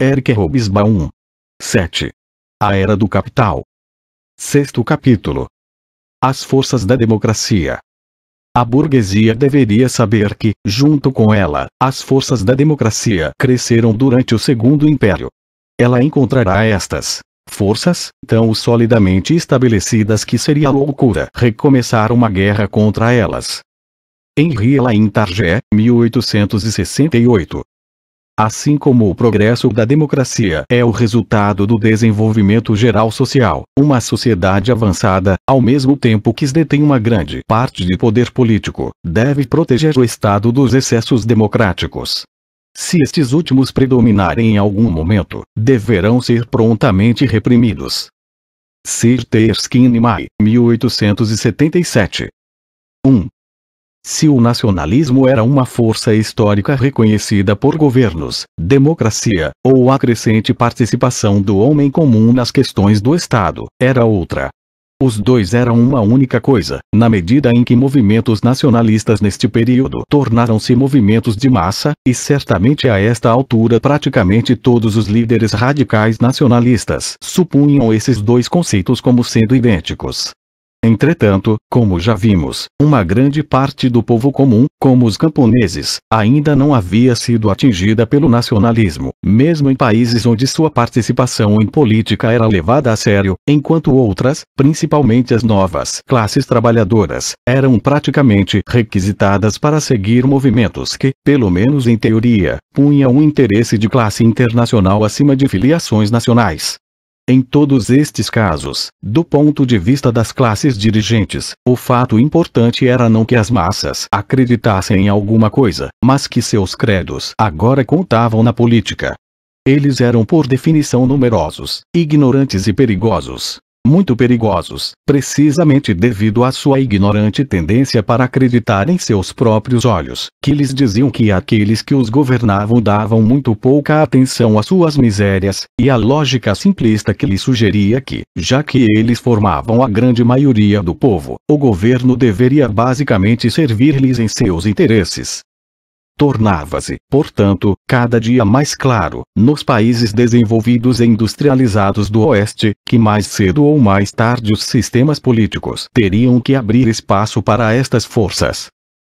Eric Robesbaum. 7. A Era do Capital. Sexto capítulo. As forças da democracia. A burguesia deveria saber que, junto com ela, as forças da democracia cresceram durante o Segundo Império. Ela encontrará estas forças tão solidamente estabelecidas que seria loucura recomeçar uma guerra contra elas. Henri Lain-Targé, 1868. Assim como o progresso da democracia é o resultado do desenvolvimento geral social, uma sociedade avançada, ao mesmo tempo que detém uma grande parte de poder político, deve proteger o Estado dos excessos democráticos. Se estes últimos predominarem em algum momento, deverão ser prontamente reprimidos. Sir Terskin Mai, 1877. 1. Se o nacionalismo era uma força histórica reconhecida por governos, democracia, ou a crescente participação do homem comum nas questões do Estado, era outra. Os dois eram uma única coisa, na medida em que movimentos nacionalistas neste período tornaram-se movimentos de massa, e certamente a esta altura praticamente todos os líderes radicais nacionalistas supunham esses dois conceitos como sendo idênticos. Entretanto, como já vimos, uma grande parte do povo comum, como os camponeses, ainda não havia sido atingida pelo nacionalismo, mesmo em países onde sua participação em política era levada a sério, enquanto outras, principalmente as novas classes trabalhadoras, eram praticamente requisitadas para seguir movimentos que, pelo menos em teoria, punham um interesse de classe internacional acima de filiações nacionais. Em todos estes casos, do ponto de vista das classes dirigentes, o fato importante era não que as massas acreditassem em alguma coisa, mas que seus credos agora contavam na política. Eles eram por definição numerosos, ignorantes e perigosos, muito perigosos, precisamente devido à sua ignorante tendência para acreditar em seus próprios olhos, que lhes diziam que aqueles que os governavam davam muito pouca atenção às suas misérias, e à lógica simplista que lhe sugeria que, já que eles formavam a grande maioria do povo, o governo deveria basicamente servir-lhes em seus interesses tornava-se, portanto, cada dia mais claro, nos países desenvolvidos e industrializados do Oeste, que mais cedo ou mais tarde os sistemas políticos teriam que abrir espaço para estas forças.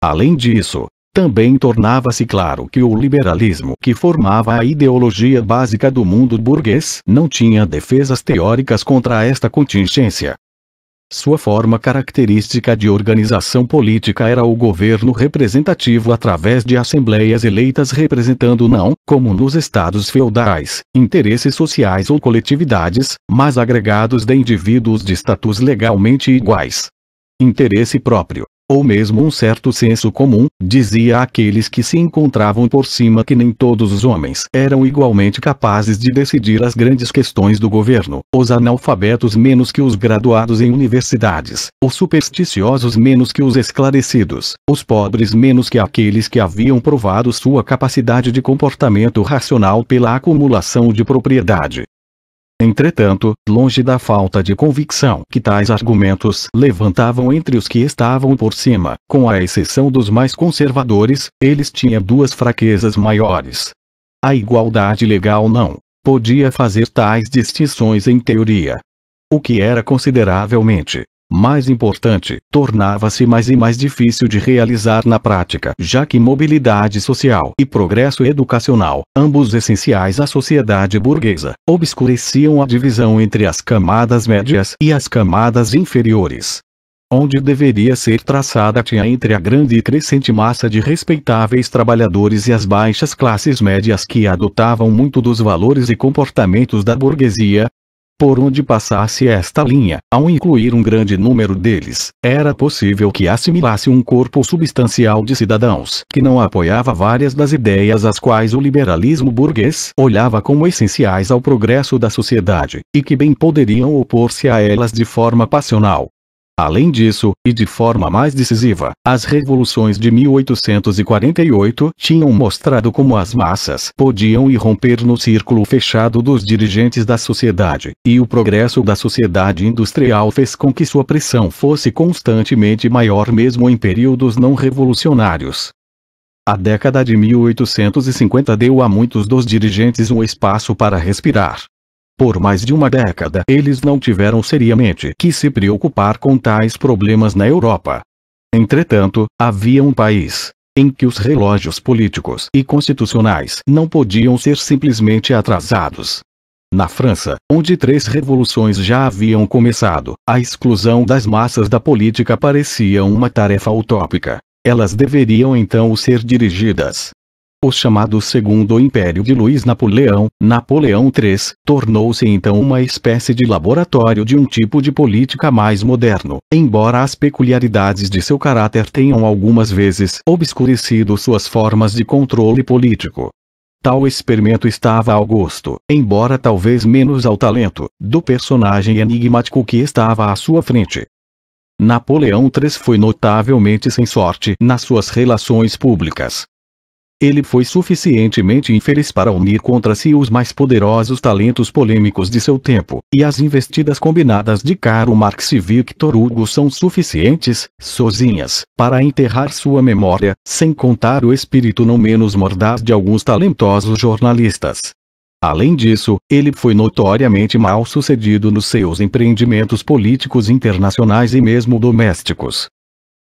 Além disso, também tornava-se claro que o liberalismo que formava a ideologia básica do mundo burguês não tinha defesas teóricas contra esta contingência. Sua forma característica de organização política era o governo representativo através de assembleias eleitas representando não, como nos estados feudais, interesses sociais ou coletividades, mas agregados de indivíduos de status legalmente iguais. Interesse próprio, ou mesmo um certo senso comum, dizia àqueles que se encontravam por cima que nem todos os homens eram igualmente capazes de decidir as grandes questões do governo, os analfabetos menos que os graduados em universidades, os supersticiosos menos que os esclarecidos, os pobres menos que aqueles que haviam provado sua capacidade de comportamento racional pela acumulação de propriedade, Entretanto, longe da falta de convicção que tais argumentos levantavam entre os que estavam por cima, com a exceção dos mais conservadores, eles tinham duas fraquezas maiores. A igualdade legal não podia fazer tais distinções em teoria. O que era consideravelmente mais importante, tornava-se mais e mais difícil de realizar na prática, já que mobilidade social e progresso educacional, ambos essenciais à sociedade burguesa, obscureciam a divisão entre as camadas médias e as camadas inferiores. Onde deveria ser traçada tinha entre a grande e crescente massa de respeitáveis trabalhadores e as baixas classes médias que adotavam muito dos valores e comportamentos da burguesia, por onde passasse esta linha. Ao incluir um grande número deles, era possível que assimilasse um corpo substancial de cidadãos que não apoiava várias das ideias às quais o liberalismo burguês olhava como essenciais ao progresso da sociedade, e que bem poderiam opor-se a elas de forma passional, Além disso, e de forma mais decisiva, as revoluções de 1848 tinham mostrado como as massas podiam irromper no círculo fechado dos dirigentes da sociedade, e o progresso da sociedade industrial fez com que sua pressão fosse constantemente maior mesmo em períodos não revolucionários. A década de 1850 deu a muitos dos dirigentes um espaço para respirar, por mais de uma década eles não tiveram seriamente que se preocupar com tais problemas na Europa. Entretanto, havia um país em que os relógios políticos e constitucionais não podiam ser simplesmente atrasados. Na França, onde três revoluções já haviam começado, a exclusão das massas da política parecia uma tarefa utópica. Elas deveriam então ser dirigidas o chamado Segundo Império de Luiz Napoleão, Napoleão III, tornou-se então uma espécie de laboratório de um tipo de política mais moderno, embora as peculiaridades de seu caráter tenham algumas vezes obscurecido suas formas de controle político. Tal experimento estava ao gosto, embora talvez menos ao talento, do personagem enigmático que estava à sua frente. Napoleão III foi notavelmente sem sorte nas suas relações públicas. Ele foi suficientemente infeliz para unir contra si os mais poderosos talentos polêmicos de seu tempo, e as investidas combinadas de Karl Marx e Victor Hugo são suficientes, sozinhas, para enterrar sua memória, sem contar o espírito não menos mordaz de alguns talentosos jornalistas. Além disso, ele foi notoriamente mal sucedido nos seus empreendimentos políticos internacionais e mesmo domésticos,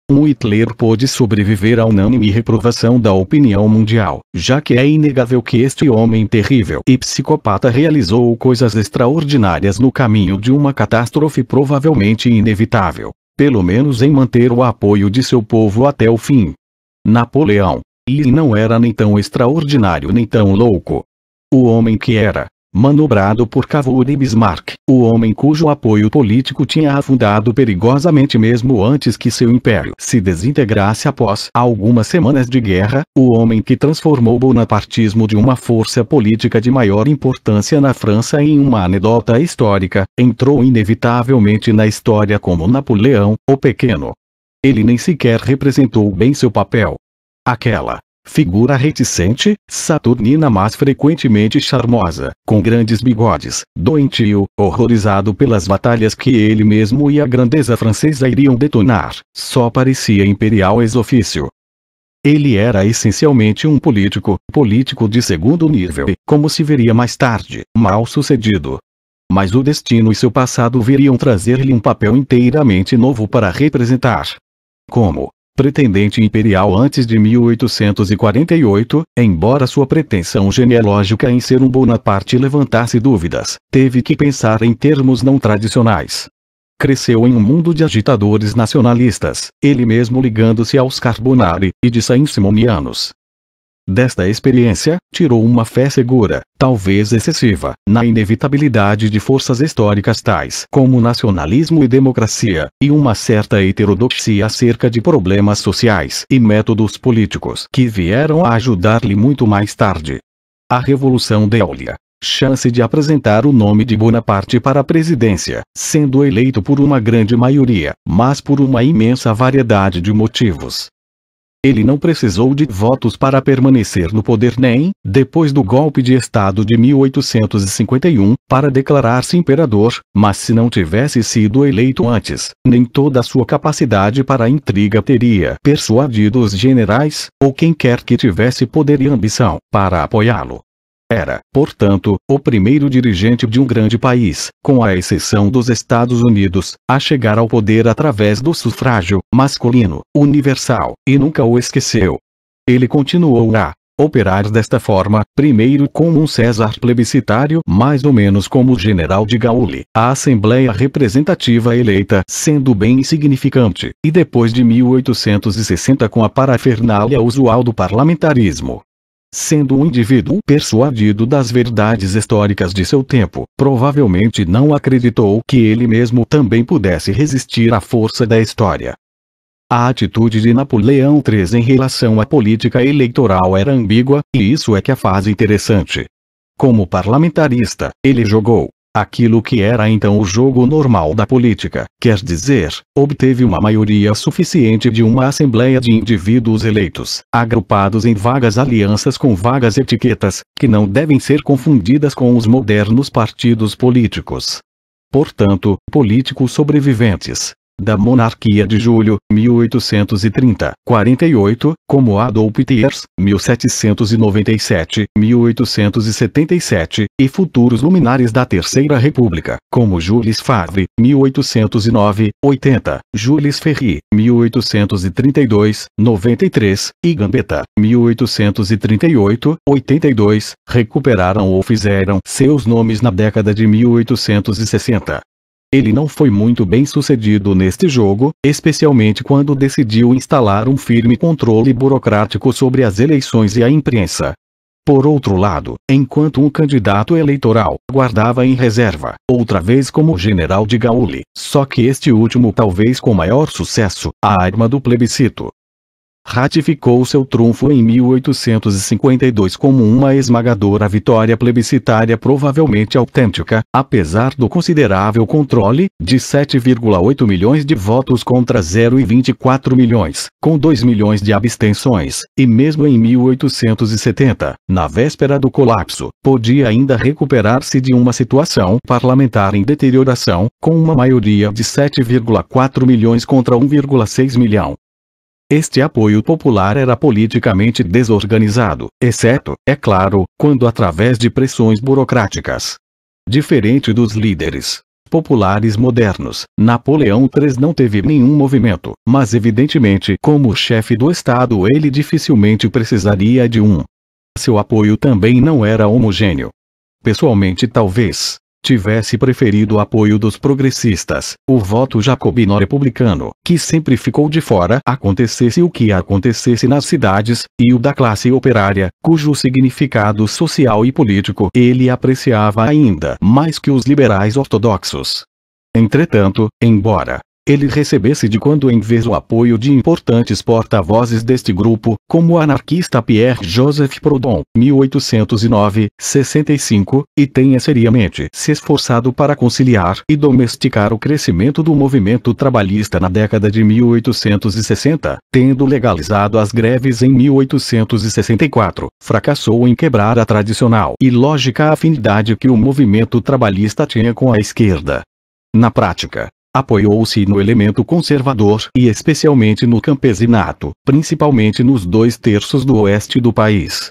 um Hitler pôde sobreviver à unânime reprovação da opinião mundial, já que é inegável que este homem terrível e psicopata realizou coisas extraordinárias no caminho de uma catástrofe provavelmente inevitável, pelo menos em manter o apoio de seu povo até o fim. Napoleão. E não era nem tão extraordinário nem tão louco. O homem que era, manobrado por Cavour e Bismarck, o homem cujo apoio político tinha afundado perigosamente mesmo antes que seu império se desintegrasse após algumas semanas de guerra, o homem que transformou o bonapartismo de uma força política de maior importância na França em uma anedota histórica, entrou inevitavelmente na história como Napoleão, o Pequeno. Ele nem sequer representou bem seu papel. Aquela figura reticente, saturnina mas frequentemente charmosa, com grandes bigodes, doentio, horrorizado pelas batalhas que ele mesmo e a grandeza francesa iriam detonar, só parecia imperial ex officio. Ele era essencialmente um político, político de segundo nível, e, como se veria mais tarde, mal sucedido. Mas o destino e seu passado viriam trazer-lhe um papel inteiramente novo para representar. Como, pretendente imperial antes de 1848, embora sua pretensão genealógica em ser um Bonaparte levantasse dúvidas, teve que pensar em termos não tradicionais. Cresceu em um mundo de agitadores nacionalistas, ele mesmo ligando-se aos Carbonari, e de Saint-Simonianos, Desta experiência, tirou uma fé segura, talvez excessiva, na inevitabilidade de forças históricas tais como nacionalismo e democracia, e uma certa heterodoxia acerca de problemas sociais e métodos políticos que vieram a ajudar-lhe muito mais tarde. A Revolução de lhe chance de apresentar o nome de Bonaparte para a presidência, sendo eleito por uma grande maioria, mas por uma imensa variedade de motivos, ele não precisou de votos para permanecer no poder nem, depois do golpe de Estado de 1851, para declarar-se imperador, mas se não tivesse sido eleito antes, nem toda a sua capacidade para intriga teria persuadido os generais, ou quem quer que tivesse poder e ambição, para apoiá-lo. Era, portanto, o primeiro dirigente de um grande país, com a exceção dos Estados Unidos, a chegar ao poder através do sufrágio masculino, universal, e nunca o esqueceu. Ele continuou a operar desta forma, primeiro como um César plebiscitário, mais ou menos como o general de Gaulle, a Assembleia Representativa eleita sendo bem insignificante, e depois de 1860 com a parafernália usual do parlamentarismo sendo um indivíduo persuadido das verdades históricas de seu tempo, provavelmente não acreditou que ele mesmo também pudesse resistir à força da história. A atitude de Napoleão III em relação à política eleitoral era ambígua, e isso é que a faz interessante. Como parlamentarista, ele jogou Aquilo que era então o jogo normal da política, quer dizer, obteve uma maioria suficiente de uma assembleia de indivíduos eleitos, agrupados em vagas alianças com vagas etiquetas, que não devem ser confundidas com os modernos partidos políticos. Portanto, políticos sobreviventes, da monarquia de julho, 1830. 48, como Adolf Thiers, 1797, 1877, e futuros luminares da Terceira República, como Jules Favre, 1809, 80, Jules Ferry, 1832, 93, e Gambetta, 1838, 82, recuperaram ou fizeram seus nomes na década de 1860. Ele não foi muito bem sucedido neste jogo, especialmente quando decidiu instalar um firme controle burocrático sobre as eleições e a imprensa. Por outro lado, enquanto um candidato eleitoral guardava em reserva, outra vez como general de Gaulle, só que este último talvez com maior sucesso, a arma do plebiscito ratificou seu trunfo em 1852 como uma esmagadora vitória plebiscitária provavelmente autêntica, apesar do considerável controle, de 7,8 milhões de votos contra 0,24 milhões, com 2 milhões de abstenções, e mesmo em 1870, na véspera do colapso, podia ainda recuperar-se de uma situação parlamentar em deterioração, com uma maioria de 7,4 milhões contra 1,6 milhão, este apoio popular era politicamente desorganizado, exceto, é claro, quando através de pressões burocráticas. Diferente dos líderes populares modernos, Napoleão III não teve nenhum movimento, mas evidentemente, como chefe do Estado, ele dificilmente precisaria de um. Seu apoio também não era homogêneo. Pessoalmente, talvez tivesse preferido o apoio dos progressistas, o voto jacobino-republicano, que sempre ficou de fora, acontecesse o que acontecesse nas cidades, e o da classe operária, cujo significado social e político ele apreciava ainda mais que os liberais ortodoxos. Entretanto, embora ele recebesse de quando em vez o apoio de importantes porta-vozes deste grupo, como o anarquista Pierre-Joseph Proudhon, 1809-65, e tenha seriamente se esforçado para conciliar e domesticar o crescimento do movimento trabalhista na década de 1860, tendo legalizado as greves em 1864, fracassou em quebrar a tradicional e lógica afinidade que o movimento trabalhista tinha com a esquerda. Na prática, apoiou-se no elemento conservador e especialmente no campesinato, principalmente nos dois terços do oeste do país.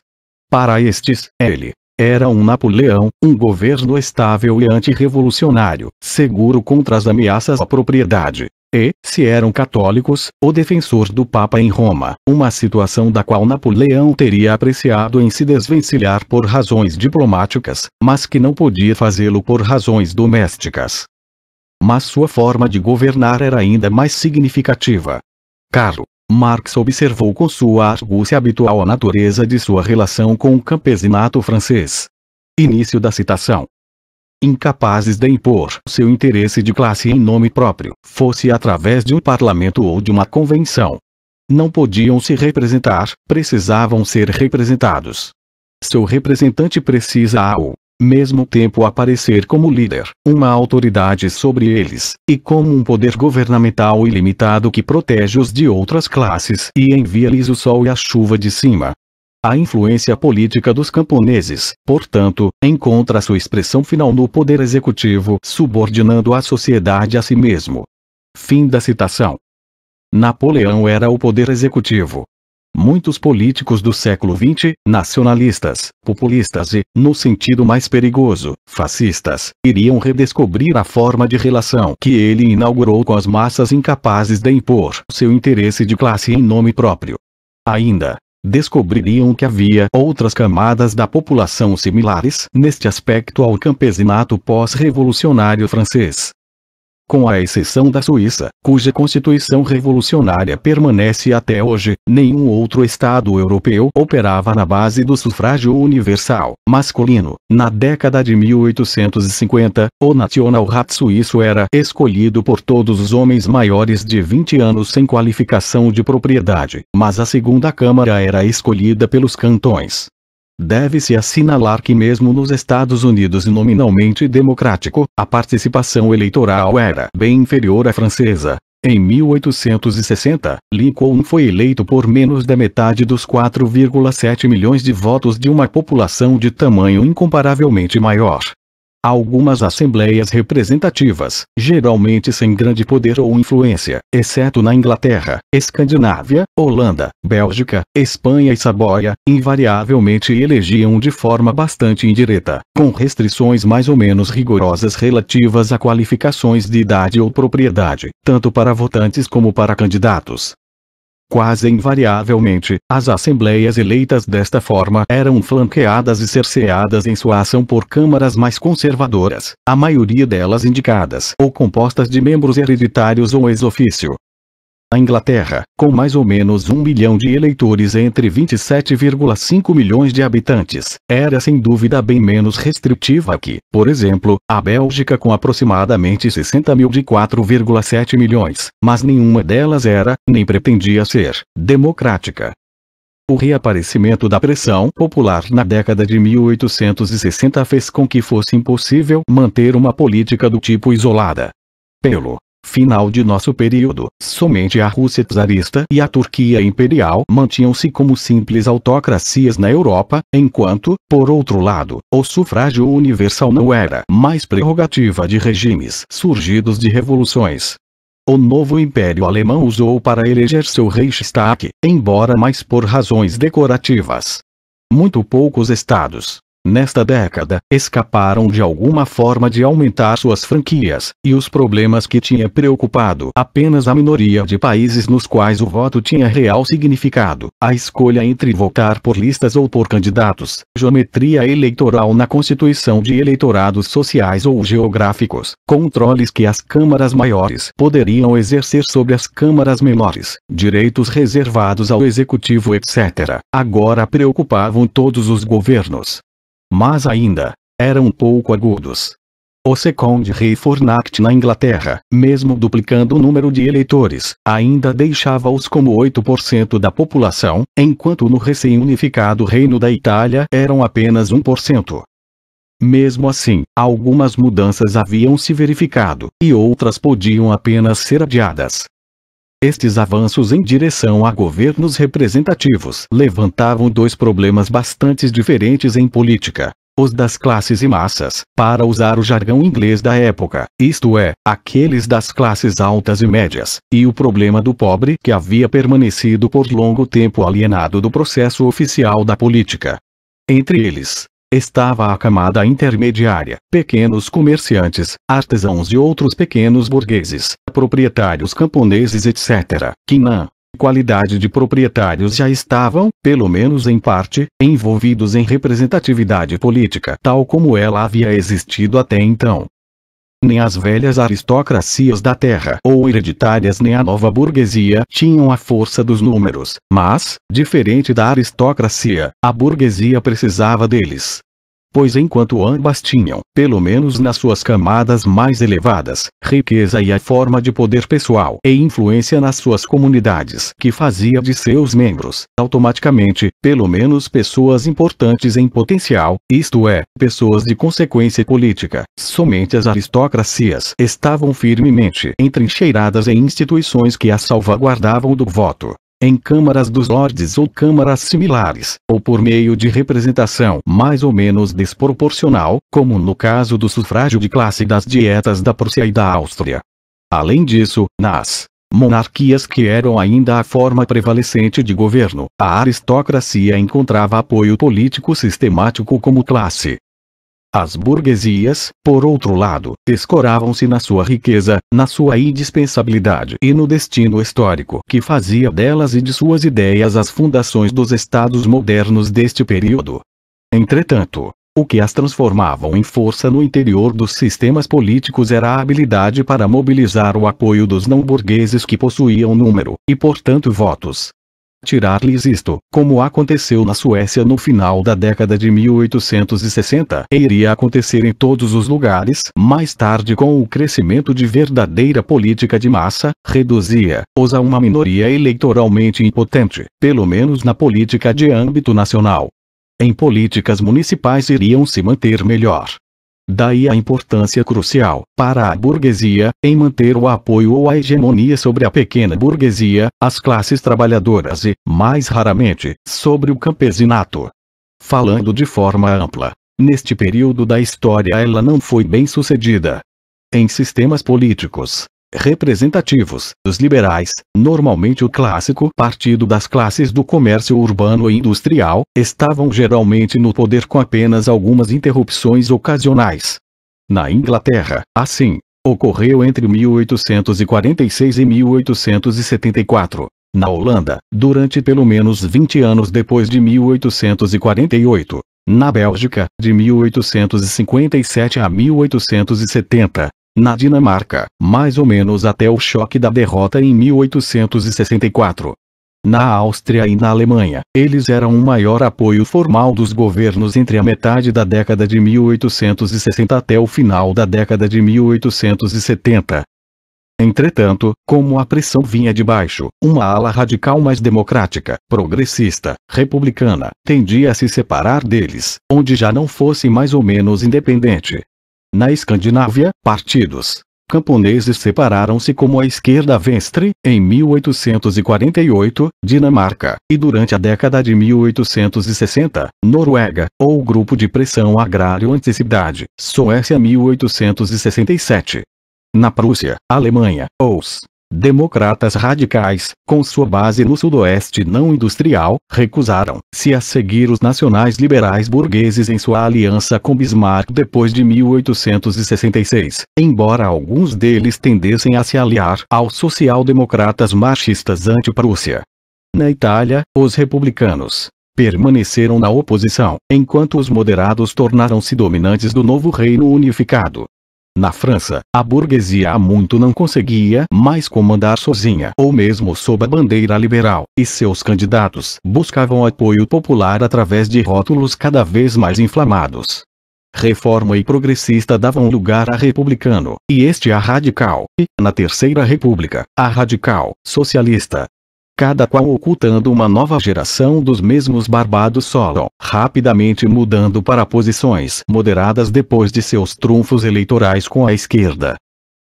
Para estes, ele era um Napoleão, um governo estável e antirrevolucionário, seguro contra as ameaças à propriedade. E, se eram católicos, o defensor do Papa em Roma, uma situação da qual Napoleão teria apreciado em se desvencilhar por razões diplomáticas, mas que não podia fazê-lo por razões domésticas mas sua forma de governar era ainda mais significativa. Caro, Marx observou com sua argúcia habitual a natureza de sua relação com o campesinato francês. Início da citação. Incapazes de impor seu interesse de classe em nome próprio, fosse através de um parlamento ou de uma convenção. Não podiam se representar, precisavam ser representados. Seu representante precisa ao mesmo tempo aparecer como líder, uma autoridade sobre eles, e como um poder governamental ilimitado que protege-os de outras classes e envia-lhes o sol e a chuva de cima. A influência política dos camponeses, portanto, encontra sua expressão final no poder executivo subordinando a sociedade a si mesmo. Fim da citação. Napoleão era o poder executivo, Muitos políticos do século XX, nacionalistas, populistas e, no sentido mais perigoso, fascistas, iriam redescobrir a forma de relação que ele inaugurou com as massas incapazes de impor seu interesse de classe em nome próprio. Ainda, descobririam que havia outras camadas da população similares neste aspecto ao campesinato pós-revolucionário francês. Com a exceção da Suíça, cuja constituição revolucionária permanece até hoje, nenhum outro Estado europeu operava na base do sufrágio universal masculino. Na década de 1850, o Nationalrat suíço era escolhido por todos os homens maiores de 20 anos sem qualificação de propriedade, mas a segunda Câmara era escolhida pelos cantões. Deve-se assinalar que mesmo nos Estados Unidos nominalmente democrático, a participação eleitoral era bem inferior à francesa. Em 1860, Lincoln foi eleito por menos da metade dos 4,7 milhões de votos de uma população de tamanho incomparavelmente maior. Algumas assembleias representativas, geralmente sem grande poder ou influência, exceto na Inglaterra, Escandinávia, Holanda, Bélgica, Espanha e Saboia, invariavelmente elegiam de forma bastante indireta, com restrições mais ou menos rigorosas relativas a qualificações de idade ou propriedade, tanto para votantes como para candidatos, Quase invariavelmente, as assembleias eleitas desta forma eram flanqueadas e cerceadas em sua ação por câmaras mais conservadoras, a maioria delas indicadas ou compostas de membros hereditários ou ex-ofício, a Inglaterra, com mais ou menos um milhão de eleitores entre 27,5 milhões de habitantes, era sem dúvida bem menos restritiva que, por exemplo, a Bélgica com aproximadamente 60 mil de 4,7 milhões, mas nenhuma delas era, nem pretendia ser, democrática. O reaparecimento da pressão popular na década de 1860 fez com que fosse impossível manter uma política do tipo isolada. Pelo final de nosso período, somente a Rússia czarista e a Turquia imperial mantinham-se como simples autocracias na Europa, enquanto, por outro lado, o sufrágio universal não era mais prerrogativa de regimes surgidos de revoluções. O novo Império Alemão usou para eleger seu Reichstag, embora mais por razões decorativas. Muito poucos estados, nesta década, escaparam de alguma forma de aumentar suas franquias, e os problemas que tinha preocupado apenas a minoria de países nos quais o voto tinha real significado, a escolha entre votar por listas ou por candidatos, geometria eleitoral na constituição de eleitorados sociais ou geográficos, controles que as câmaras maiores poderiam exercer sobre as câmaras menores, direitos reservados ao executivo etc. agora preocupavam todos os governos mas ainda eram pouco agudos. O segundo rei, Fornact na Inglaterra, mesmo duplicando o número de eleitores, ainda deixava-os como 8% da população, enquanto no recém-unificado Reino da Itália eram apenas 1%. Mesmo assim, algumas mudanças haviam se verificado, e outras podiam apenas ser adiadas. Estes avanços em direção a governos representativos levantavam dois problemas bastante diferentes em política. Os das classes e massas, para usar o jargão inglês da época, isto é, aqueles das classes altas e médias, e o problema do pobre que havia permanecido por longo tempo alienado do processo oficial da política. Entre eles, Estava a camada intermediária, pequenos comerciantes, artesãos e outros pequenos burgueses, proprietários camponeses etc., que na qualidade de proprietários já estavam, pelo menos em parte, envolvidos em representatividade política tal como ela havia existido até então nem as velhas aristocracias da terra ou hereditárias nem a nova burguesia tinham a força dos números, mas, diferente da aristocracia, a burguesia precisava deles pois enquanto ambas tinham, pelo menos nas suas camadas mais elevadas, riqueza e a forma de poder pessoal e influência nas suas comunidades que fazia de seus membros, automaticamente, pelo menos pessoas importantes em potencial, isto é, pessoas de consequência política. Somente as aristocracias estavam firmemente entrincheiradas em instituições que a salvaguardavam do voto, em câmaras dos lordes ou câmaras similares, ou por meio de representação mais ou menos desproporcional, como no caso do sufrágio de classe das dietas da Prússia e da Áustria. Além disso, nas monarquias que eram ainda a forma prevalecente de governo, a aristocracia encontrava apoio político sistemático como classe as burguesias, por outro lado, escoravam-se na sua riqueza, na sua indispensabilidade e no destino histórico que fazia delas e de suas ideias as fundações dos estados modernos deste período. Entretanto, o que as transformavam em força no interior dos sistemas políticos era a habilidade para mobilizar o apoio dos não-burgueses que possuíam número, e portanto votos, tirar-lhes isto, como aconteceu na Suécia no final da década de 1860, e iria acontecer em todos os lugares. Mais tarde, com o crescimento de verdadeira política de massa, reduzia-os a uma minoria eleitoralmente impotente, pelo menos na política de âmbito nacional. Em políticas municipais iriam se manter melhor Daí a importância crucial, para a burguesia, em manter o apoio ou a hegemonia sobre a pequena burguesia, as classes trabalhadoras e, mais raramente, sobre o campesinato. Falando de forma ampla, neste período da história ela não foi bem sucedida. Em sistemas políticos, representativos dos liberais, normalmente o clássico Partido das Classes do Comércio Urbano e Industrial, estavam geralmente no poder com apenas algumas interrupções ocasionais. Na Inglaterra, assim, ocorreu entre 1846 e 1874. Na Holanda, durante pelo menos 20 anos depois de 1848. Na Bélgica, de 1857 a 1870 na Dinamarca, mais ou menos até o choque da derrota em 1864. Na Áustria e na Alemanha, eles eram o maior apoio formal dos governos entre a metade da década de 1860 até o final da década de 1870. Entretanto, como a pressão vinha de baixo, uma ala radical mais democrática, progressista, republicana, tendia a se separar deles, onde já não fosse mais ou menos independente, na Escandinávia, partidos camponeses separaram-se como a esquerda venstre, em 1848, Dinamarca, e durante a década de 1860, Noruega, ou Grupo de Pressão Agrário Anticidade, Suécia 1867. Na Prússia, Alemanha, ou os Democratas radicais, com sua base no sudoeste não industrial, recusaram-se a seguir os nacionais liberais burgueses em sua aliança com Bismarck depois de 1866, embora alguns deles tendessem a se aliar aos social-democratas marxistas anti-Prússia. Na Itália, os republicanos, permaneceram na oposição, enquanto os moderados tornaram-se dominantes do novo reino unificado. Na França, a burguesia há muito não conseguia mais comandar sozinha ou mesmo sob a bandeira liberal, e seus candidatos buscavam apoio popular através de rótulos cada vez mais inflamados. Reforma e progressista davam lugar a republicano, e este a radical, e, na Terceira República, a radical, socialista, cada qual ocultando uma nova geração dos mesmos barbados solo, rapidamente mudando para posições moderadas depois de seus trunfos eleitorais com a esquerda.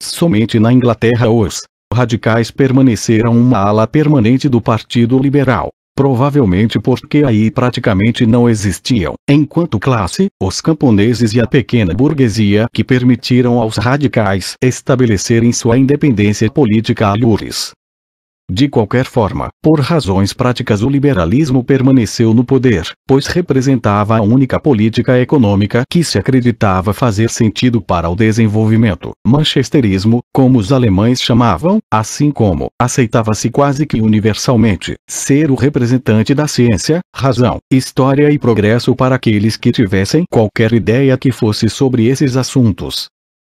Somente na Inglaterra os radicais permaneceram uma ala permanente do Partido Liberal, provavelmente porque aí praticamente não existiam, enquanto classe, os camponeses e a pequena burguesia que permitiram aos radicais estabelecerem sua independência política a Lures. De qualquer forma, por razões práticas o liberalismo permaneceu no poder, pois representava a única política econômica que se acreditava fazer sentido para o desenvolvimento. Manchesterismo, como os alemães chamavam, assim como aceitava-se quase que universalmente ser o representante da ciência, razão, história e progresso para aqueles que tivessem qualquer ideia que fosse sobre esses assuntos.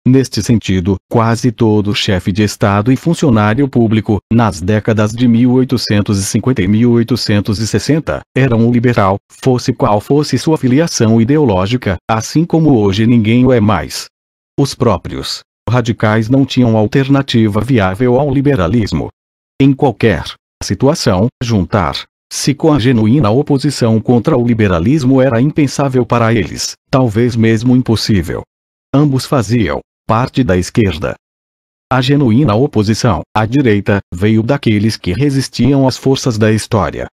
Neste sentido, quase todo chefe de Estado e funcionário público, nas décadas de 1850 e 1860, era um liberal, fosse qual fosse sua filiação ideológica, assim como hoje ninguém o é mais. Os próprios radicais não tinham alternativa viável ao liberalismo. Em qualquer situação, juntar se com a genuína oposição contra o liberalismo era impensável para eles, talvez mesmo impossível. Ambos faziam parte da esquerda. A genuína oposição à direita veio daqueles que resistiam às forças da história.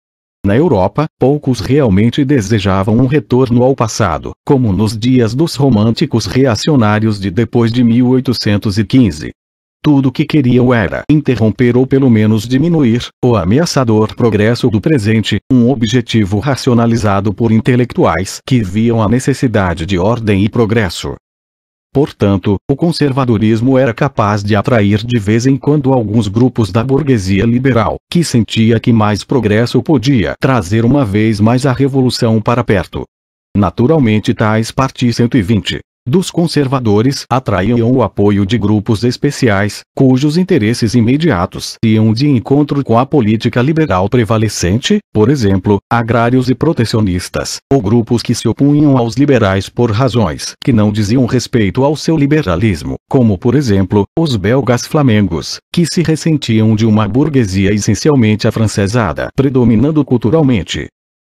Na Europa, poucos realmente desejavam um retorno ao passado, como nos dias dos românticos reacionários de depois de 1815. Tudo o que queriam era interromper ou pelo menos diminuir o ameaçador progresso do presente, um objetivo racionalizado por intelectuais que viam a necessidade de ordem e progresso. Portanto, o conservadorismo era capaz de atrair de vez em quando alguns grupos da burguesia liberal, que sentia que mais progresso podia trazer uma vez mais a revolução para perto. Naturalmente tais Parti 120 dos conservadores atraíam o apoio de grupos especiais, cujos interesses imediatos iam de encontro com a política liberal prevalecente, por exemplo, agrários e protecionistas, ou grupos que se opunham aos liberais por razões que não diziam respeito ao seu liberalismo, como por exemplo, os belgas flamengos, que se ressentiam de uma burguesia essencialmente afrancesada, predominando culturalmente.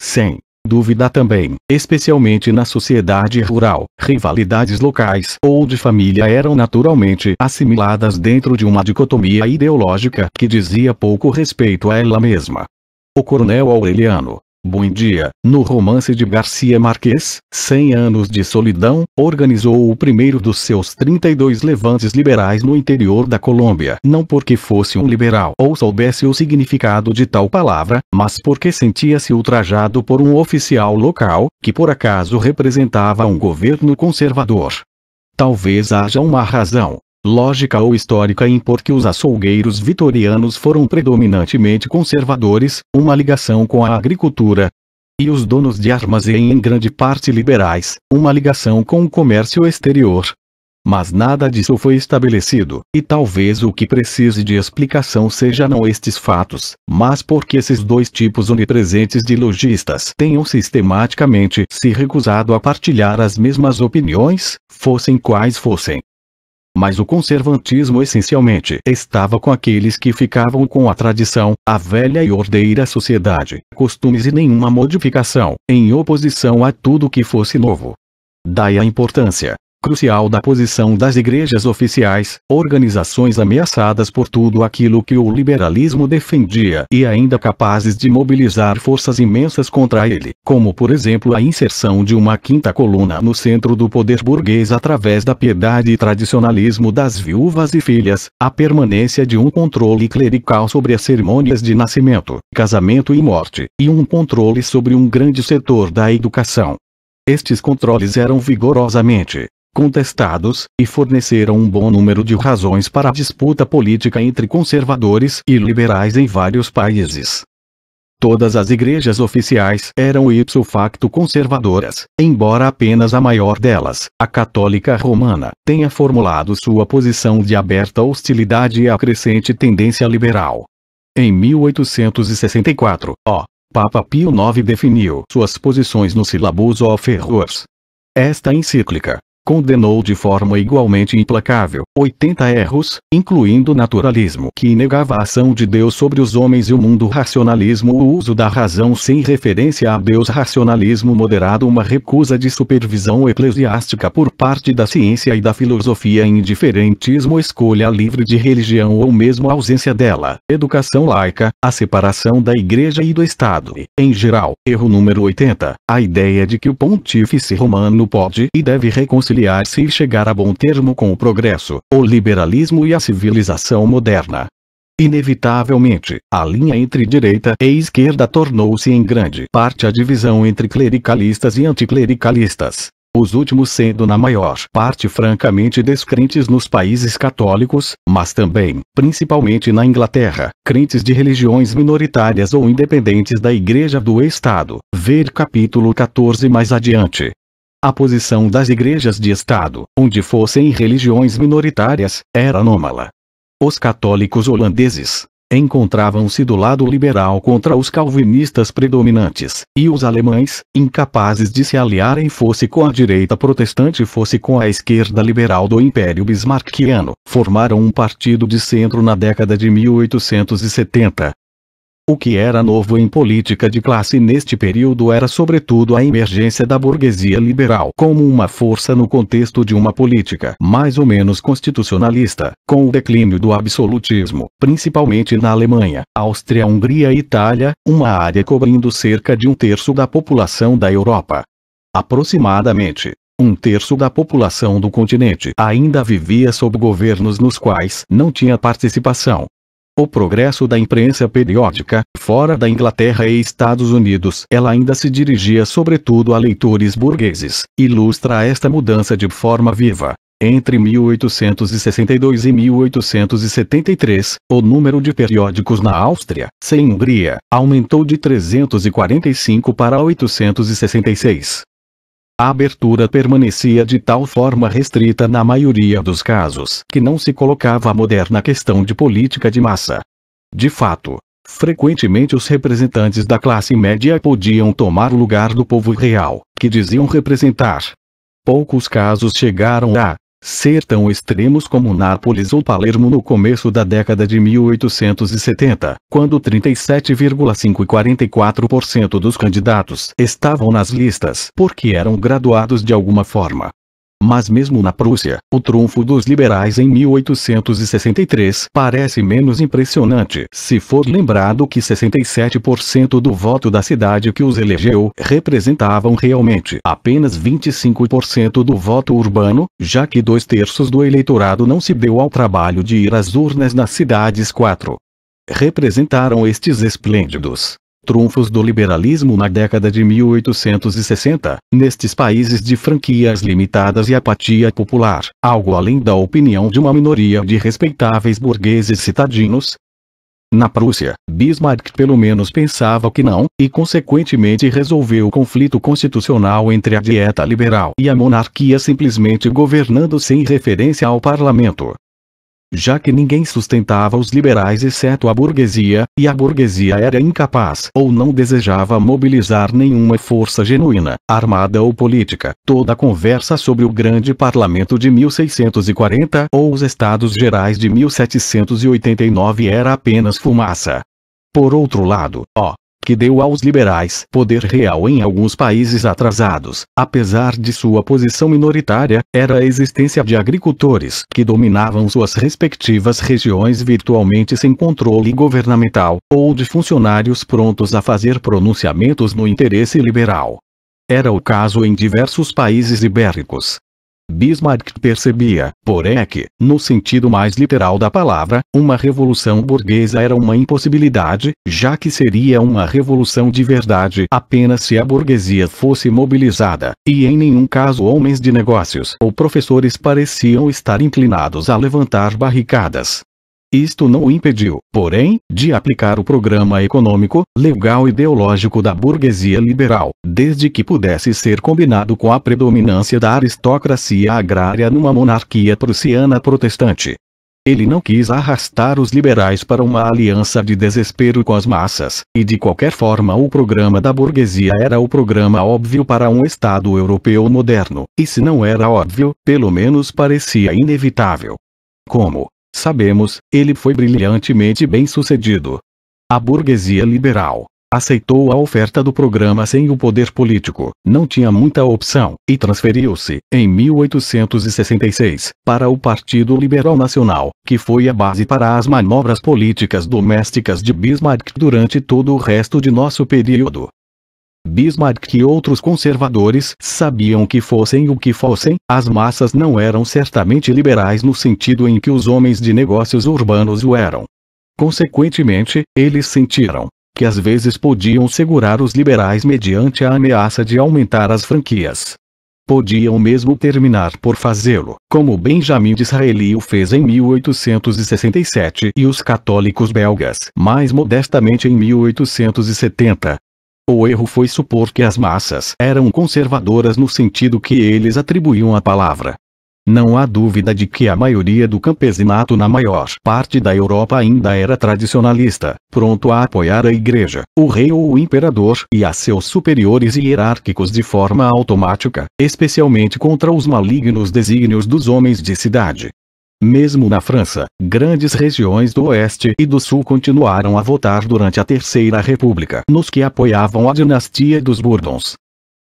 100 dúvida também, especialmente na sociedade rural, rivalidades locais ou de família eram naturalmente assimiladas dentro de uma dicotomia ideológica que dizia pouco respeito a ela mesma. O coronel Aureliano, Bom dia, no romance de Garcia Marques, 100 anos de solidão, organizou o primeiro dos seus 32 levantes liberais no interior da Colômbia. Não porque fosse um liberal ou soubesse o significado de tal palavra, mas porque sentia-se ultrajado por um oficial local, que por acaso representava um governo conservador. Talvez haja uma razão, lógica ou histórica impor que os açougueiros vitorianos foram predominantemente conservadores, uma ligação com a agricultura, e os donos de armazém em grande parte liberais, uma ligação com o comércio exterior. Mas nada disso foi estabelecido, e talvez o que precise de explicação seja não estes fatos, mas porque esses dois tipos onipresentes de lojistas tenham sistematicamente se recusado a partilhar as mesmas opiniões, fossem quais fossem mas o conservantismo essencialmente estava com aqueles que ficavam com a tradição, a velha e ordeira sociedade, costumes e nenhuma modificação, em oposição a tudo que fosse novo. Daí a importância, crucial da posição das igrejas oficiais, organizações ameaçadas por tudo aquilo que o liberalismo defendia e ainda capazes de mobilizar forças imensas contra ele, como por exemplo a inserção de uma quinta coluna no centro do poder burguês através da piedade e tradicionalismo das viúvas e filhas, a permanência de um controle clerical sobre as cerimônias de nascimento, casamento e morte, e um controle sobre um grande setor da educação. Estes controles eram vigorosamente contestados, e forneceram um bom número de razões para a disputa política entre conservadores e liberais em vários países. Todas as igrejas oficiais eram ipso facto conservadoras, embora apenas a maior delas, a católica romana, tenha formulado sua posição de aberta hostilidade à crescente tendência liberal. Em 1864, o Papa Pio IX definiu suas posições no Syllabus of Errors. Esta encíclica, condenou de forma igualmente implacável 80 erros, incluindo naturalismo que negava a ação de Deus sobre os homens e o mundo racionalismo o uso da razão sem referência a Deus racionalismo moderado uma recusa de supervisão eclesiástica por parte da ciência e da filosofia indiferentismo escolha livre de religião ou mesmo ausência dela, educação laica, a separação da igreja e do Estado e, em geral, erro número 80, a ideia de que o pontífice romano pode e deve reconciliar reconciliar-se e chegar a bom termo com o progresso, o liberalismo e a civilização moderna. Inevitavelmente, a linha entre direita e esquerda tornou-se em grande parte a divisão entre clericalistas e anticlericalistas. Os últimos sendo na maior parte francamente descrentes nos países católicos, mas também, principalmente na Inglaterra, crentes de religiões minoritárias ou independentes da Igreja do Estado, ver capítulo 14 mais adiante. A posição das igrejas de Estado, onde fossem religiões minoritárias, era anômala. Os católicos holandeses encontravam-se do lado liberal contra os calvinistas predominantes, e os alemães, incapazes de se aliarem fosse com a direita protestante fosse com a esquerda liberal do Império Bismarckiano, formaram um partido de centro na década de 1870, o que era novo em política de classe neste período era sobretudo a emergência da burguesia liberal como uma força no contexto de uma política mais ou menos constitucionalista, com o declínio do absolutismo, principalmente na Alemanha, Áustria, Hungria e Itália, uma área cobrindo cerca de um terço da população da Europa. Aproximadamente, um terço da população do continente ainda vivia sob governos nos quais não tinha participação, o progresso da imprensa periódica, fora da Inglaterra e Estados Unidos, ela ainda se dirigia sobretudo a leitores burgueses, ilustra esta mudança de forma viva. Entre 1862 e 1873, o número de periódicos na Áustria, sem Hungria, aumentou de 345 para 866 a abertura permanecia de tal forma restrita na maioria dos casos que não se colocava a moderna questão de política de massa. De fato, Frequentemente os representantes da classe média podiam tomar o lugar do povo real, que diziam representar. Poucos casos chegaram a, ser tão extremos como Nápoles ou Palermo no começo da década de 1870, quando 37,5 e 44% dos candidatos estavam nas listas porque eram graduados de alguma forma. Mas mesmo na Prússia, o trunfo dos liberais em 1863 parece menos impressionante se for lembrado que 67% do voto da cidade que os elegeu representavam realmente apenas 25% do voto urbano, já que dois terços do eleitorado não se deu ao trabalho de ir às urnas nas cidades quatro representaram estes esplêndidos trunfos do liberalismo na década de 1860, nestes países de franquias limitadas e apatia popular, algo além da opinião de uma minoria de respeitáveis burgueses citadinos, na Prússia, Bismarck pelo menos pensava que não, e consequentemente resolveu o conflito constitucional entre a dieta liberal e a monarquia simplesmente governando sem referência ao parlamento já que ninguém sustentava os liberais exceto a burguesia, e a burguesia era incapaz ou não desejava mobilizar nenhuma força genuína, armada ou política. Toda a conversa sobre o Grande Parlamento de 1640 ou os Estados Gerais de 1789 era apenas fumaça. Por outro lado, ó, que deu aos liberais poder real em alguns países atrasados, apesar de sua posição minoritária, era a existência de agricultores que dominavam suas respectivas regiões virtualmente sem controle governamental, ou de funcionários prontos a fazer pronunciamentos no interesse liberal. Era o caso em diversos países ibéricos, Bismarck percebia, porém é que, no sentido mais literal da palavra, uma revolução burguesa era uma impossibilidade, já que seria uma revolução de verdade apenas se a burguesia fosse mobilizada, e em nenhum caso homens de negócios ou professores pareciam estar inclinados a levantar barricadas. Isto não o impediu, porém, de aplicar o programa econômico, legal e ideológico da burguesia liberal, desde que pudesse ser combinado com a predominância da aristocracia agrária numa monarquia prussiana protestante. Ele não quis arrastar os liberais para uma aliança de desespero com as massas, e de qualquer forma o programa da burguesia era o programa óbvio para um Estado europeu moderno, e se não era óbvio, pelo menos parecia inevitável. Como, Sabemos, ele foi brilhantemente bem sucedido. A burguesia liberal aceitou a oferta do programa sem o poder político, não tinha muita opção, e transferiu-se, em 1866, para o Partido Liberal Nacional, que foi a base para as manobras políticas domésticas de Bismarck durante todo o resto de nosso período. Bismarck e outros conservadores sabiam que fossem o que fossem, as massas não eram certamente liberais no sentido em que os homens de negócios urbanos o eram. Consequentemente, eles sentiram que às vezes podiam segurar os liberais mediante a ameaça de aumentar as franquias. Podiam mesmo terminar por fazê-lo, como Benjamin Disraeli o fez em 1867 e os católicos belgas mais modestamente em 1870, o erro foi supor que as massas eram conservadoras no sentido que eles atribuíam à palavra. Não há dúvida de que a maioria do campesinato na maior parte da Europa ainda era tradicionalista, pronto a apoiar a igreja, o rei ou o imperador e a seus superiores hierárquicos de forma automática, especialmente contra os malignos desígnios dos homens de cidade, mesmo na França, grandes regiões do Oeste e do Sul continuaram a votar durante a Terceira República nos que apoiavam a dinastia dos Bourbons.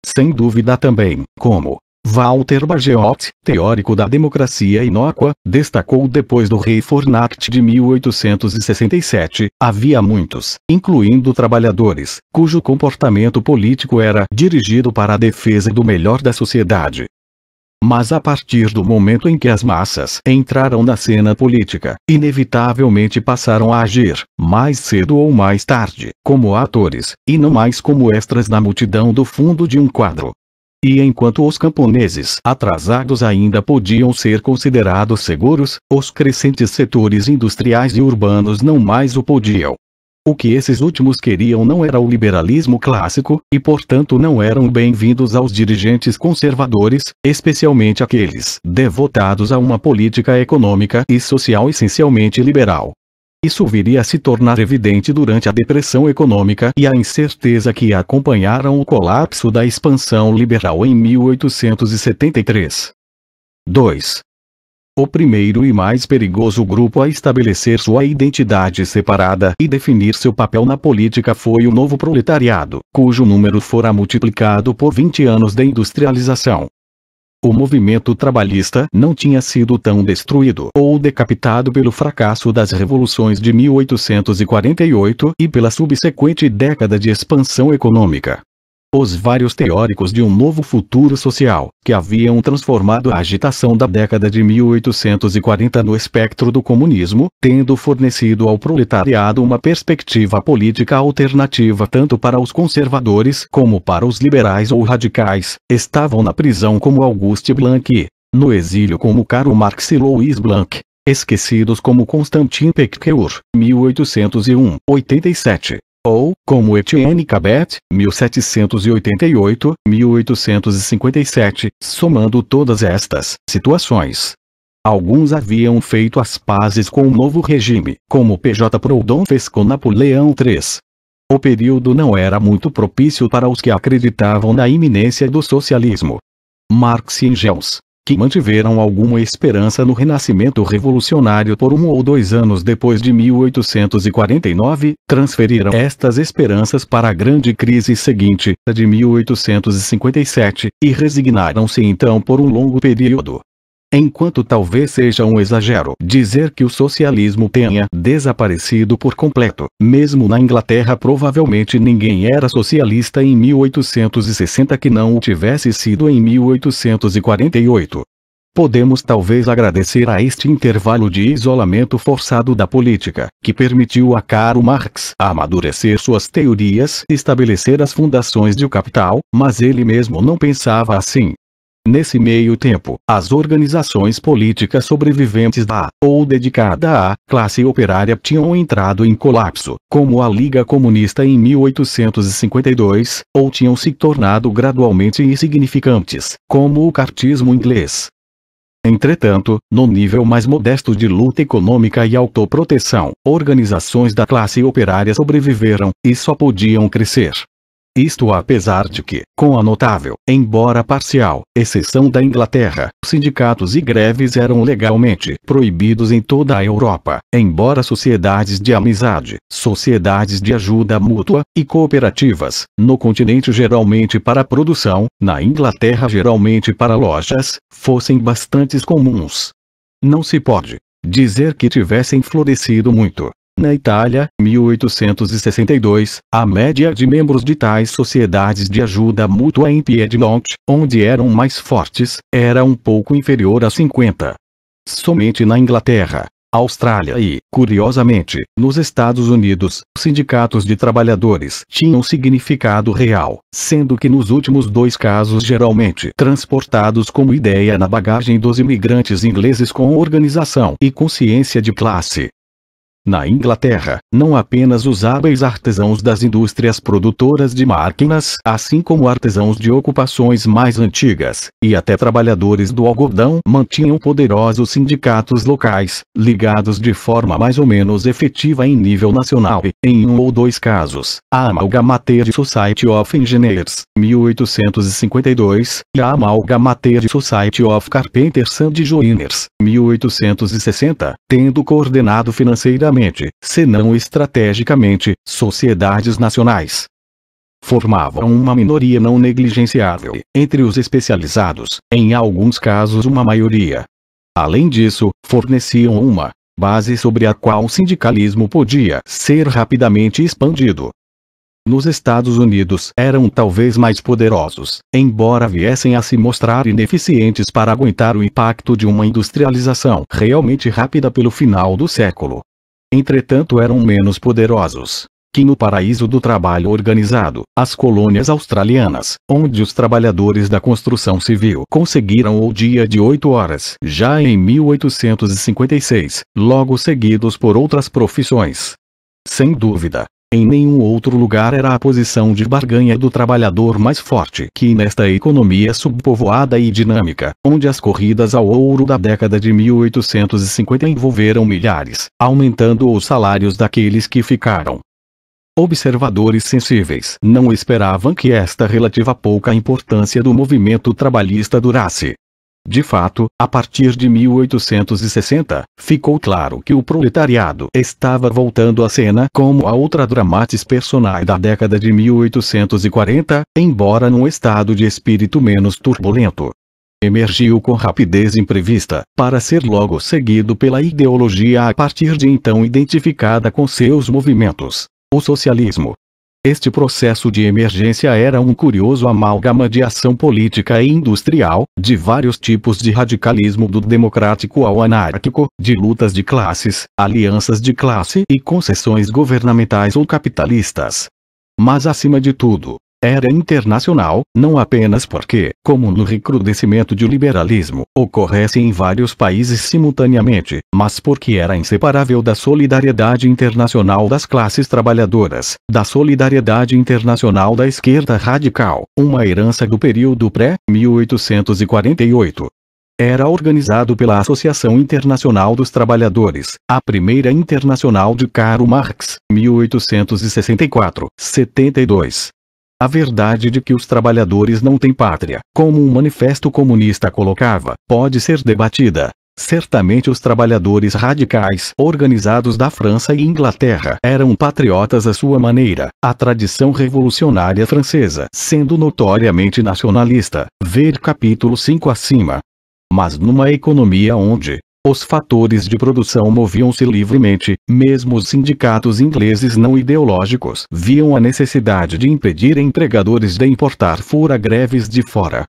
Sem dúvida também, como Walter Bagehot, teórico da democracia inócua, destacou depois do rei Fornact de 1867, havia muitos, incluindo trabalhadores, cujo comportamento político era dirigido para a defesa do melhor da sociedade, mas a partir do momento em que as massas entraram na cena política, inevitavelmente passaram a agir, mais cedo ou mais tarde, como atores, e não mais como extras na multidão do fundo de um quadro. E enquanto os camponeses atrasados ainda podiam ser considerados seguros, os crescentes setores industriais e urbanos não mais o podiam. O que esses últimos queriam não era o liberalismo clássico, e portanto não eram bem-vindos aos dirigentes conservadores, especialmente aqueles devotados a uma política econômica e social essencialmente liberal. Isso viria a se tornar evidente durante a depressão econômica e a incerteza que acompanharam o colapso da expansão liberal em 1873. 2 o primeiro e mais perigoso grupo a estabelecer sua identidade separada e definir seu papel na política foi o novo proletariado, cujo número fora multiplicado por 20 anos de industrialização. O movimento trabalhista não tinha sido tão destruído ou decapitado pelo fracasso das revoluções de 1848 e pela subsequente década de expansão econômica os vários teóricos de um novo futuro social, que haviam transformado a agitação da década de 1840 no espectro do comunismo, tendo fornecido ao proletariado uma perspectiva política alternativa tanto para os conservadores como para os liberais ou radicais, estavam na prisão como Auguste Blanc, no exílio como Karl Marx e Louis Blanc, esquecidos como Constantin Pecqueur, 1801, 87 ou, como Etienne Cabet, 1788-1857, somando todas estas situações. Alguns haviam feito as pazes com o novo regime, como P.J. Proudhon fez com Napoleão III. O período não era muito propício para os que acreditavam na iminência do socialismo. Marx e Engels, que mantiveram alguma esperança no renascimento revolucionário por um ou dois anos depois de 1849, transferiram estas esperanças para a grande crise seguinte, a de 1857, e resignaram-se então por um longo período Enquanto talvez seja um exagero dizer que o socialismo tenha desaparecido por completo, mesmo na Inglaterra provavelmente ninguém era socialista em 1860 que não o tivesse sido em 1848. Podemos talvez agradecer a este intervalo de isolamento forçado da política, que permitiu a Karl Marx amadurecer suas teorias e estabelecer as fundações de O capital, mas ele mesmo não pensava assim. Nesse meio tempo, as organizações políticas sobreviventes da, ou dedicada à, classe operária tinham entrado em colapso, como a Liga Comunista em 1852, ou tinham se tornado gradualmente insignificantes, como o cartismo inglês. Entretanto, no nível mais modesto de luta econômica e autoproteção, organizações da classe operária sobreviveram, e só podiam crescer. Isto apesar de que, com a notável, embora parcial, exceção da Inglaterra, sindicatos e greves eram legalmente proibidos em toda a Europa, embora sociedades de amizade, sociedades de ajuda mútua, e cooperativas, no continente geralmente para produção, na Inglaterra geralmente para lojas, fossem bastantes comuns. Não se pode dizer que tivessem florescido muito, na Itália, 1862, a média de membros de tais sociedades de ajuda mútua em Piedmont, onde eram mais fortes, era um pouco inferior a 50. Somente na Inglaterra, Austrália e, curiosamente, nos Estados Unidos, sindicatos de trabalhadores tinham significado real, sendo que nos últimos dois casos geralmente transportados como ideia na bagagem dos imigrantes ingleses com organização e consciência de classe. Na Inglaterra, não apenas os hábeis artesãos das indústrias produtoras de máquinas, assim como artesãos de ocupações mais antigas, e até trabalhadores do algodão mantinham poderosos sindicatos locais, ligados de forma mais ou menos efetiva em nível nacional e, em um ou dois casos, a Amalgamated Society of Engineers, 1852, e a Amalgamated Society of Carpenters and Joiners, 1860, tendo coordenado financeiramente necessariamente, senão estrategicamente, sociedades nacionais. Formavam uma minoria não negligenciável, entre os especializados, em alguns casos uma maioria. Além disso, forneciam uma base sobre a qual o sindicalismo podia ser rapidamente expandido. Nos Estados Unidos eram talvez mais poderosos, embora viessem a se mostrar ineficientes para aguentar o impacto de uma industrialização realmente rápida pelo final do século entretanto eram menos poderosos que no paraíso do trabalho organizado, as colônias australianas, onde os trabalhadores da construção civil conseguiram o dia de oito horas, já em 1856, logo seguidos por outras profissões. Sem dúvida, em nenhum outro lugar era a posição de barganha do trabalhador mais forte que nesta economia subpovoada e dinâmica, onde as corridas ao ouro da década de 1850 envolveram milhares, aumentando os salários daqueles que ficaram. Observadores sensíveis não esperavam que esta relativa pouca importância do movimento trabalhista durasse, de fato, a partir de 1860, ficou claro que o proletariado estava voltando à cena como a outra dramatis personae da década de 1840, embora num estado de espírito menos turbulento. Emergiu com rapidez imprevista, para ser logo seguido pela ideologia a partir de então identificada com seus movimentos. O socialismo, este processo de emergência era um curioso amálgama de ação política e industrial, de vários tipos de radicalismo do democrático ao anárquico, de lutas de classes, alianças de classe e concessões governamentais ou capitalistas. Mas acima de tudo, era internacional, não apenas porque, como no recrudescimento de liberalismo, ocorresse em vários países simultaneamente, mas porque era inseparável da solidariedade internacional das classes trabalhadoras, da solidariedade internacional da esquerda radical, uma herança do período pré-1848 era organizado pela Associação Internacional dos Trabalhadores, a primeira internacional de Karl Marx, 1864-72, a verdade de que os trabalhadores não têm pátria, como um manifesto comunista colocava, pode ser debatida. Certamente os trabalhadores radicais organizados da França e Inglaterra eram patriotas à sua maneira, a tradição revolucionária francesa sendo notoriamente nacionalista, ver capítulo 5 acima. Mas numa economia onde, os fatores de produção moviam-se livremente, mesmo os sindicatos ingleses não ideológicos viam a necessidade de impedir empregadores de importar fura greves de fora.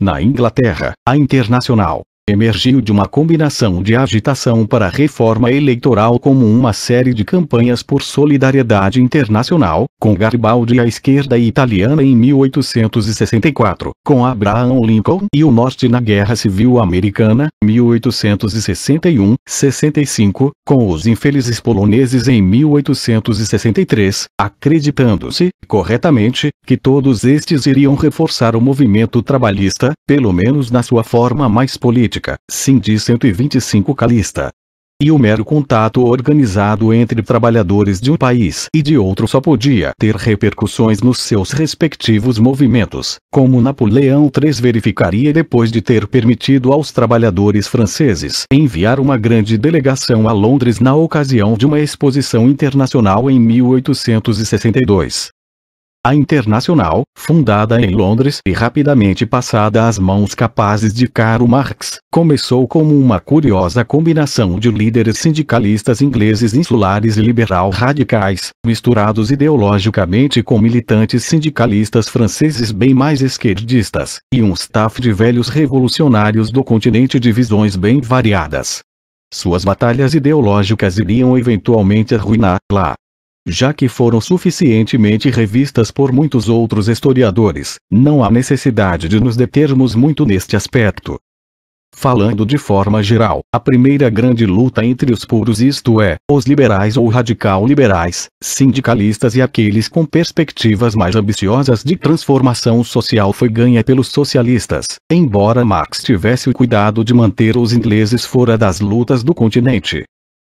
Na Inglaterra, a Internacional emergiu de uma combinação de agitação para a reforma eleitoral como uma série de campanhas por solidariedade internacional, com Garibaldi à esquerda italiana em 1864, com Abraham Lincoln e o Norte na Guerra Civil Americana, 1861-65, com os infelizes poloneses em 1863, acreditando-se, corretamente, que todos estes iriam reforçar o movimento trabalhista, pelo menos na sua forma mais política política, Cindy 125 Calista. E o mero contato organizado entre trabalhadores de um país e de outro só podia ter repercussões nos seus respectivos movimentos, como Napoleão III verificaria depois de ter permitido aos trabalhadores franceses enviar uma grande delegação a Londres na ocasião de uma exposição internacional em 1862. A Internacional, fundada em Londres e rapidamente passada às mãos capazes de Karl Marx, começou como uma curiosa combinação de líderes sindicalistas ingleses insulares e liberal radicais, misturados ideologicamente com militantes sindicalistas franceses bem mais esquerdistas, e um staff de velhos revolucionários do continente de visões bem variadas. Suas batalhas ideológicas iriam eventualmente arruinar, lá, já que foram suficientemente revistas por muitos outros historiadores, não há necessidade de nos determos muito neste aspecto. Falando de forma geral, a primeira grande luta entre os puros isto é, os liberais ou radical-liberais, sindicalistas e aqueles com perspectivas mais ambiciosas de transformação social foi ganha pelos socialistas, embora Marx tivesse o cuidado de manter os ingleses fora das lutas do continente.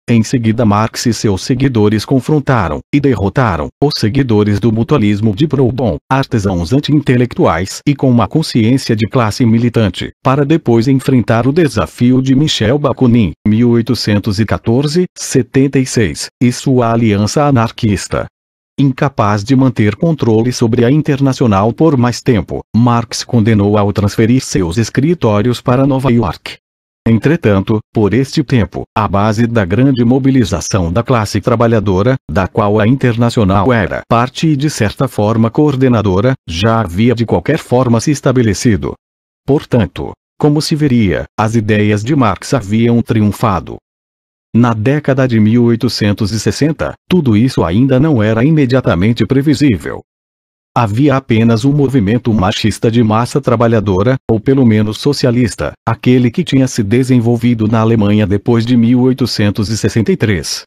Em seguida Marx e seus seguidores confrontaram e derrotaram os seguidores do mutualismo de Proudhon, artesãos anti-intelectuais e com uma consciência de classe militante, para depois enfrentar o desafio de Michel Bakunin, 1814, 76, e sua aliança anarquista. Incapaz de manter controle sobre a internacional por mais tempo, Marx condenou ao transferir seus escritórios para Nova York, Entretanto, por este tempo, a base da grande mobilização da classe trabalhadora, da qual a Internacional era parte e de certa forma coordenadora, já havia de qualquer forma se estabelecido. Portanto, como se veria, as ideias de Marx haviam triunfado. Na década de 1860, tudo isso ainda não era imediatamente previsível, Havia apenas um movimento machista de massa trabalhadora, ou pelo menos socialista, aquele que tinha se desenvolvido na Alemanha depois de 1863.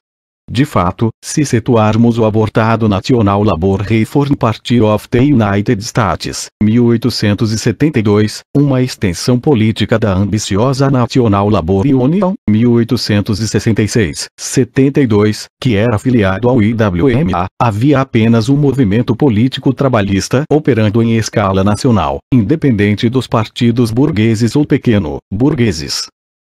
De fato, se situarmos o abortado National Labor Reform Party of the United States, 1872, uma extensão política da ambiciosa National Labor Union, 1866, 72, que era afiliado ao IWMA, havia apenas um movimento político trabalhista operando em escala nacional, independente dos partidos burgueses ou pequeno-burgueses.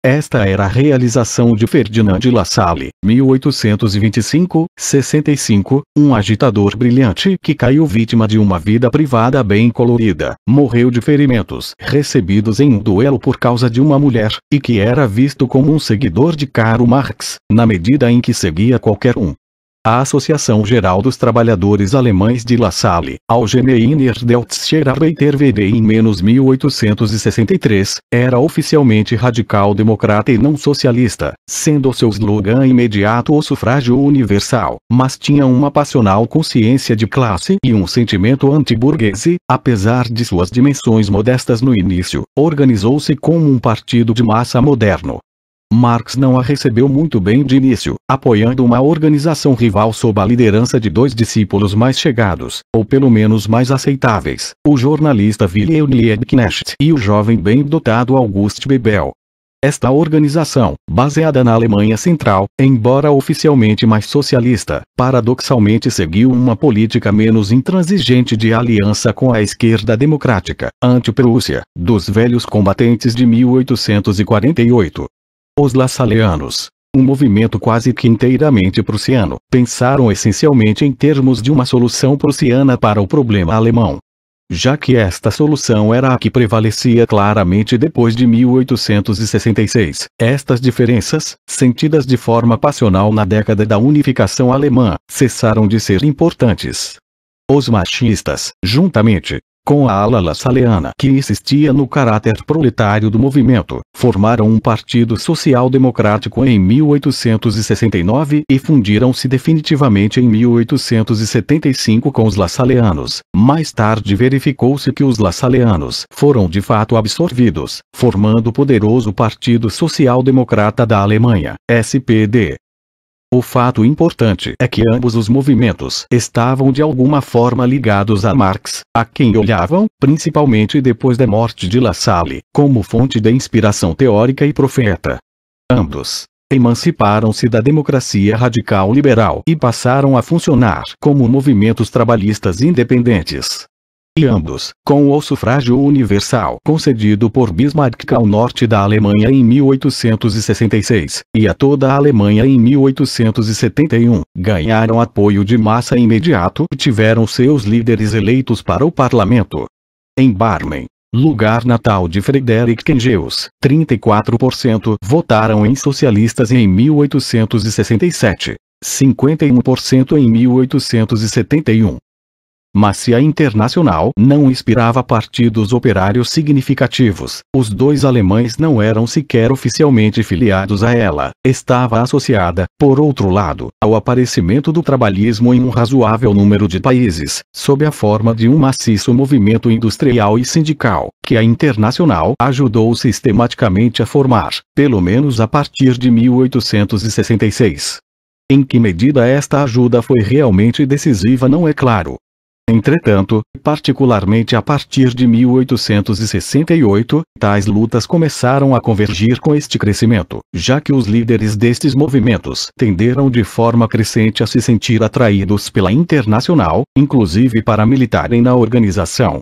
Esta era a realização de Ferdinand de La Salle, 1825-65, um agitador brilhante que caiu vítima de uma vida privada bem colorida, morreu de ferimentos recebidos em um duelo por causa de uma mulher, e que era visto como um seguidor de Karl Marx, na medida em que seguia qualquer um a Associação Geral dos Trabalhadores Alemães de La Salle, Algemeiner Deutscherarbeiterwede em menos 1863, era oficialmente radical democrata e não socialista, sendo seu slogan imediato o sufrágio universal, mas tinha uma passional consciência de classe e um sentimento antiburguese, apesar de suas dimensões modestas no início, organizou-se como um partido de massa moderno, Marx não a recebeu muito bem de início, apoiando uma organização rival sob a liderança de dois discípulos mais chegados, ou pelo menos mais aceitáveis, o jornalista Wilhelm Liebknecht e o jovem bem dotado August Bebel. Esta organização, baseada na Alemanha Central, embora oficialmente mais socialista, paradoxalmente seguiu uma política menos intransigente de aliança com a esquerda democrática, anti-Prússia, dos velhos combatentes de 1848. Os Lassalianos, um movimento quase que inteiramente prussiano, pensaram essencialmente em termos de uma solução prussiana para o problema alemão. Já que esta solução era a que prevalecia claramente depois de 1866, estas diferenças, sentidas de forma passional na década da unificação alemã, cessaram de ser importantes. Os machistas, juntamente com a ala lassaleana que insistia no caráter proletário do movimento, formaram um partido social-democrático em 1869 e fundiram-se definitivamente em 1875 com os lassaleanos. Mais tarde verificou-se que os lassaleanos foram de fato absorvidos, formando o poderoso Partido Social-Democrata da Alemanha, SPD, o fato importante é que ambos os movimentos estavam de alguma forma ligados a Marx, a quem olhavam, principalmente depois da morte de La Salle, como fonte de inspiração teórica e profeta. Ambos emanciparam-se da democracia radical liberal e passaram a funcionar como movimentos trabalhistas independentes e ambos, com o sufrágio universal concedido por Bismarck ao norte da Alemanha em 1866, e a toda a Alemanha em 1871, ganharam apoio de massa imediato e tiveram seus líderes eleitos para o parlamento. Em Barmen, lugar natal de Frederick Engels, 34% votaram em socialistas em 1867, 51% em 1871, mas se a Internacional não inspirava partidos operários significativos, os dois alemães não eram sequer oficialmente filiados a ela, estava associada, por outro lado, ao aparecimento do trabalhismo em um razoável número de países, sob a forma de um maciço movimento industrial e sindical, que a Internacional ajudou sistematicamente a formar, pelo menos a partir de 1866. Em que medida esta ajuda foi realmente decisiva não é claro, Entretanto, particularmente a partir de 1868, tais lutas começaram a convergir com este crescimento, já que os líderes destes movimentos tenderam de forma crescente a se sentir atraídos pela internacional, inclusive para militarem na organização.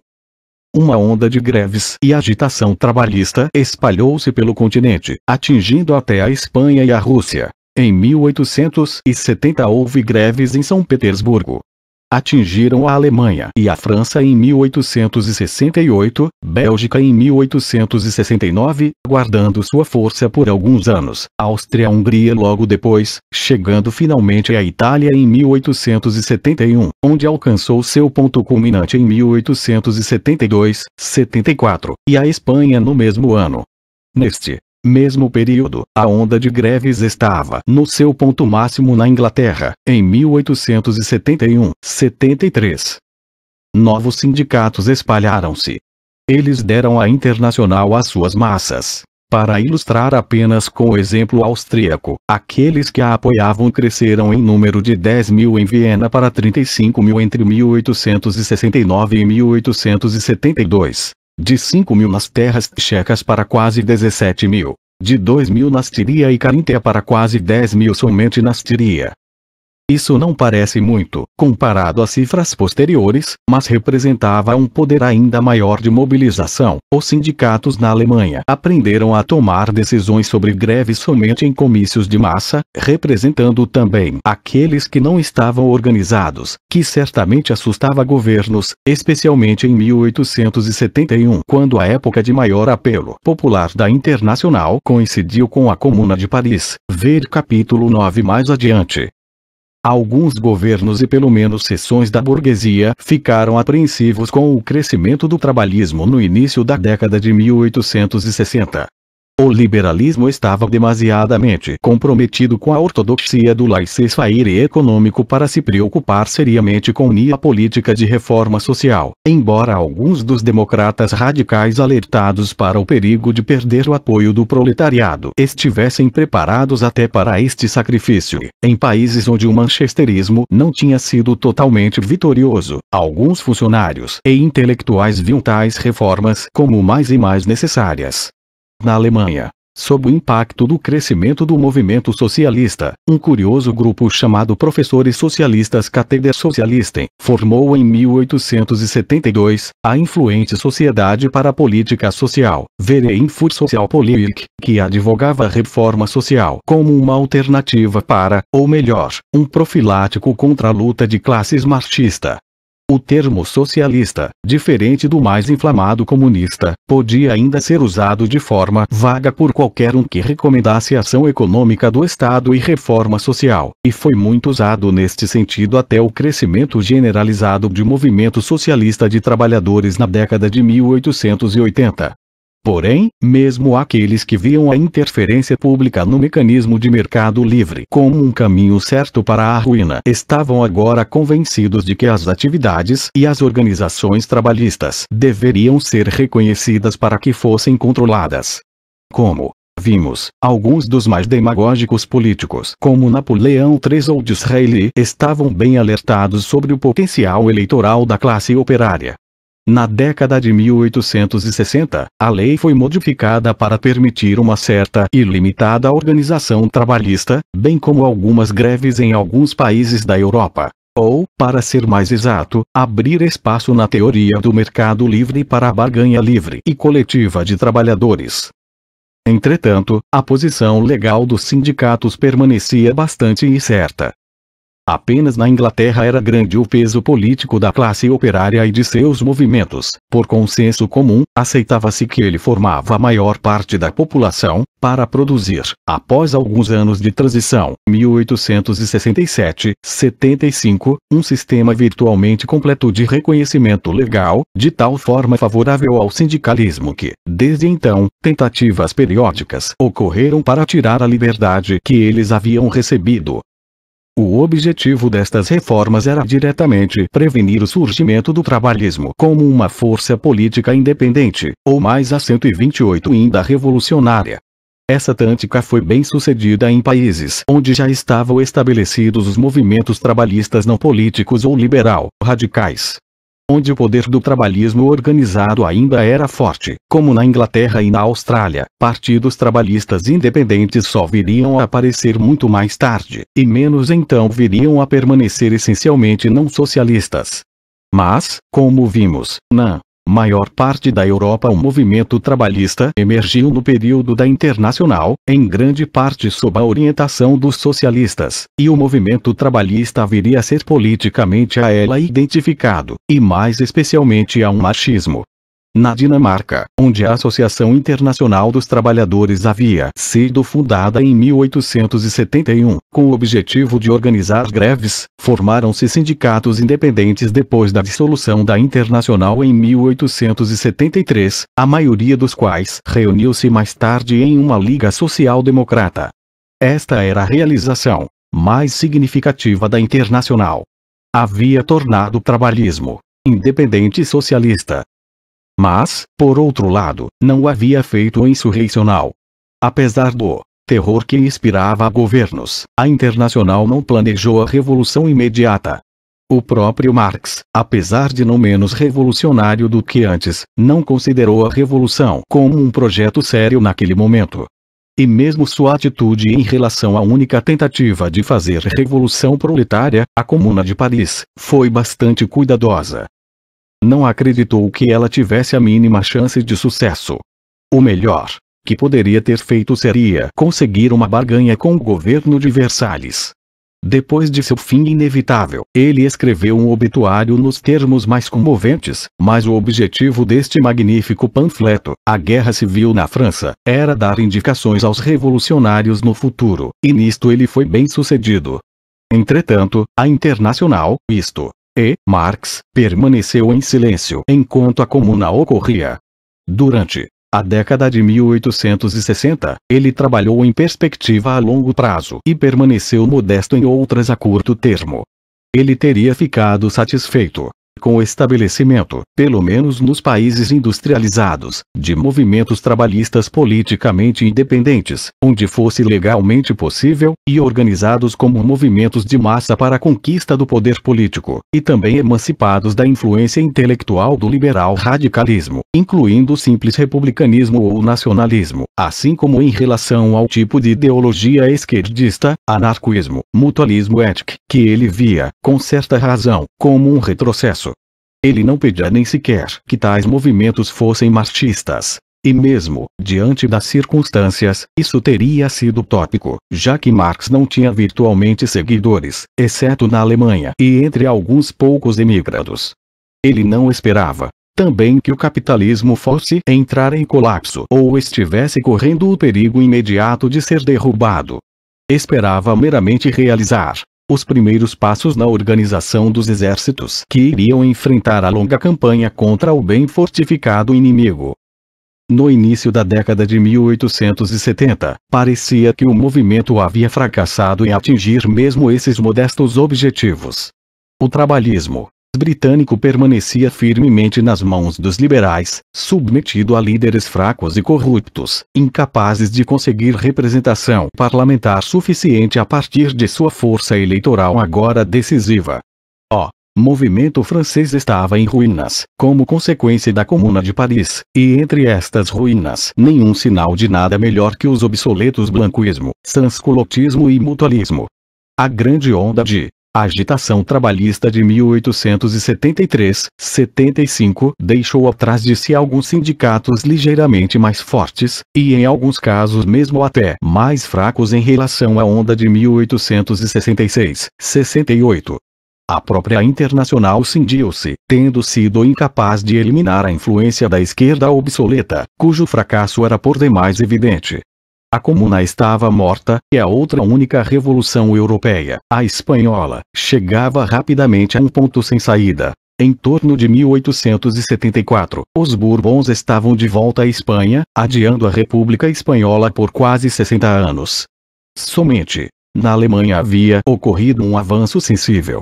Uma onda de greves e agitação trabalhista espalhou-se pelo continente, atingindo até a Espanha e a Rússia. Em 1870 houve greves em São Petersburgo, atingiram a Alemanha e a França em 1868, Bélgica em 1869, guardando sua força por alguns anos, Áustria-Hungria logo depois, chegando finalmente à Itália em 1871, onde alcançou seu ponto culminante em 1872, 74, e a Espanha no mesmo ano. Neste mesmo período, a onda de greves estava no seu ponto máximo na Inglaterra, em 1871-73. Novos sindicatos espalharam-se. Eles deram a internacional as suas massas. Para ilustrar apenas com o exemplo austríaco, aqueles que a apoiavam cresceram em número de 10 mil em Viena para 35 mil entre 1869 e 1872 de 5 mil nas terras checas para quase 17 mil, de 2 mil na Síria e carinthia para quase 10 mil somente na Síria, isso não parece muito, comparado a cifras posteriores, mas representava um poder ainda maior de mobilização. Os sindicatos na Alemanha aprenderam a tomar decisões sobre greves somente em comícios de massa, representando também aqueles que não estavam organizados, que certamente assustava governos, especialmente em 1871, quando a época de maior apelo popular da Internacional coincidiu com a Comuna de Paris. Ver capítulo 9 mais adiante. Alguns governos e pelo menos seções da burguesia ficaram apreensivos com o crescimento do trabalhismo no início da década de 1860. O liberalismo estava demasiadamente comprometido com a ortodoxia do laissez-faire econômico para se preocupar seriamente com a política de reforma social, embora alguns dos democratas radicais alertados para o perigo de perder o apoio do proletariado estivessem preparados até para este sacrifício. Em países onde o manchesterismo não tinha sido totalmente vitorioso, alguns funcionários e intelectuais viam tais reformas como mais e mais necessárias na Alemanha. Sob o impacto do crescimento do movimento socialista, um curioso grupo chamado Professores Socialistas Socialisten formou em 1872 a influente Sociedade para a Política Social, Verein für Sozialpolitik, que advogava a reforma social como uma alternativa para, ou melhor, um profilático contra a luta de classes marxista. O termo socialista, diferente do mais inflamado comunista, podia ainda ser usado de forma vaga por qualquer um que recomendasse ação econômica do Estado e reforma social, e foi muito usado neste sentido até o crescimento generalizado de movimento socialista de trabalhadores na década de 1880. Porém, mesmo aqueles que viam a interferência pública no mecanismo de mercado livre como um caminho certo para a ruína estavam agora convencidos de que as atividades e as organizações trabalhistas deveriam ser reconhecidas para que fossem controladas. Como, Vimos, alguns dos mais demagógicos políticos, como Napoleão III ou Disraeli, estavam bem alertados sobre o potencial eleitoral da classe operária. Na década de 1860, a lei foi modificada para permitir uma certa e limitada organização trabalhista, bem como algumas greves em alguns países da Europa. Ou, para ser mais exato, abrir espaço na teoria do mercado livre para a barganha livre e coletiva de trabalhadores. Entretanto, a posição legal dos sindicatos permanecia bastante incerta. Apenas na Inglaterra era grande o peso político da classe operária e de seus movimentos. Por consenso comum, aceitava-se que ele formava a maior parte da população, para produzir, após alguns anos de transição, 1867, 75, um sistema virtualmente completo de reconhecimento legal, de tal forma favorável ao sindicalismo que, desde então, tentativas periódicas ocorreram para tirar a liberdade que eles haviam recebido, o objetivo destas reformas era diretamente prevenir o surgimento do trabalhismo como uma força política independente, ou mais a 128 ainda revolucionária. Essa tântica foi bem sucedida em países onde já estavam estabelecidos os movimentos trabalhistas não políticos ou liberal radicais, onde o poder do trabalhismo organizado ainda era forte, como na Inglaterra e na Austrália, partidos trabalhistas independentes só viriam a aparecer muito mais tarde, e menos então viriam a permanecer essencialmente não socialistas. Mas, como vimos, na maior parte da Europa o movimento trabalhista emergiu no período da Internacional, em grande parte sob a orientação dos socialistas, e o movimento trabalhista viria a ser politicamente a ela identificado, e mais especialmente a um machismo, na Dinamarca, onde a Associação Internacional dos Trabalhadores havia sido fundada em 1871, com o objetivo de organizar greves, formaram-se sindicatos independentes depois da dissolução da Internacional em 1873, a maioria dos quais reuniu-se mais tarde em uma Liga Social-Democrata. Esta era a realização mais significativa da Internacional. Havia tornado o trabalhismo independente socialista mas, por outro lado, não havia feito insurreicional. Apesar do terror que inspirava a governos, a Internacional não planejou a revolução imediata. O próprio Marx, apesar de não menos revolucionário do que antes, não considerou a revolução como um projeto sério naquele momento. E mesmo sua atitude em relação à única tentativa de fazer revolução proletária, a Comuna de Paris, foi bastante cuidadosa, não acreditou que ela tivesse a mínima chance de sucesso. O melhor que poderia ter feito seria conseguir uma barganha com o governo de Versalhes. Depois de seu fim inevitável, ele escreveu um obituário nos termos mais comoventes, mas o objetivo deste magnífico panfleto, a Guerra Civil na França, era dar indicações aos revolucionários no futuro, e nisto ele foi bem sucedido. Entretanto, a Internacional, isto e Marx permaneceu em silêncio enquanto a comuna ocorria. Durante a década de 1860, ele trabalhou em perspectiva a longo prazo e permaneceu modesto em outras a curto termo. Ele teria ficado satisfeito com o estabelecimento, pelo menos nos países industrializados, de movimentos trabalhistas politicamente independentes, onde fosse legalmente possível, e organizados como movimentos de massa para a conquista do poder político, e também emancipados da influência intelectual do liberal radicalismo, incluindo o simples republicanismo ou nacionalismo, assim como em relação ao tipo de ideologia esquerdista, anarquismo, mutualismo ético, que ele via, com certa razão, como um retrocesso ele não pedia nem sequer que tais movimentos fossem marxistas, E mesmo, diante das circunstâncias, isso teria sido tópico, já que Marx não tinha virtualmente seguidores, exceto na Alemanha e entre alguns poucos emigrados. Ele não esperava, também que o capitalismo fosse entrar em colapso ou estivesse correndo o perigo imediato de ser derrubado. Esperava meramente realizar os primeiros passos na organização dos exércitos que iriam enfrentar a longa campanha contra o bem fortificado inimigo. No início da década de 1870, parecia que o movimento havia fracassado em atingir mesmo esses modestos objetivos. O trabalhismo, britânico permanecia firmemente nas mãos dos liberais, submetido a líderes fracos e corruptos, incapazes de conseguir representação parlamentar suficiente a partir de sua força eleitoral agora decisiva. O movimento francês estava em ruínas, como consequência da Comuna de Paris, e entre estas ruínas nenhum sinal de nada melhor que os obsoletos blanquismo, sansculotismo e mutualismo. A grande onda de agitação trabalhista de 1873, 75 deixou atrás de si alguns sindicatos ligeiramente mais fortes, e em alguns casos mesmo até mais fracos em relação à onda de 1866, 68. A própria Internacional cindiu-se, tendo sido incapaz de eliminar a influência da esquerda obsoleta, cujo fracasso era por demais evidente. A comuna estava morta, e a outra única revolução europeia, a espanhola, chegava rapidamente a um ponto sem saída. Em torno de 1874, os Bourbons estavam de volta à Espanha, adiando a República Espanhola por quase 60 anos. Somente, na Alemanha havia ocorrido um avanço sensível.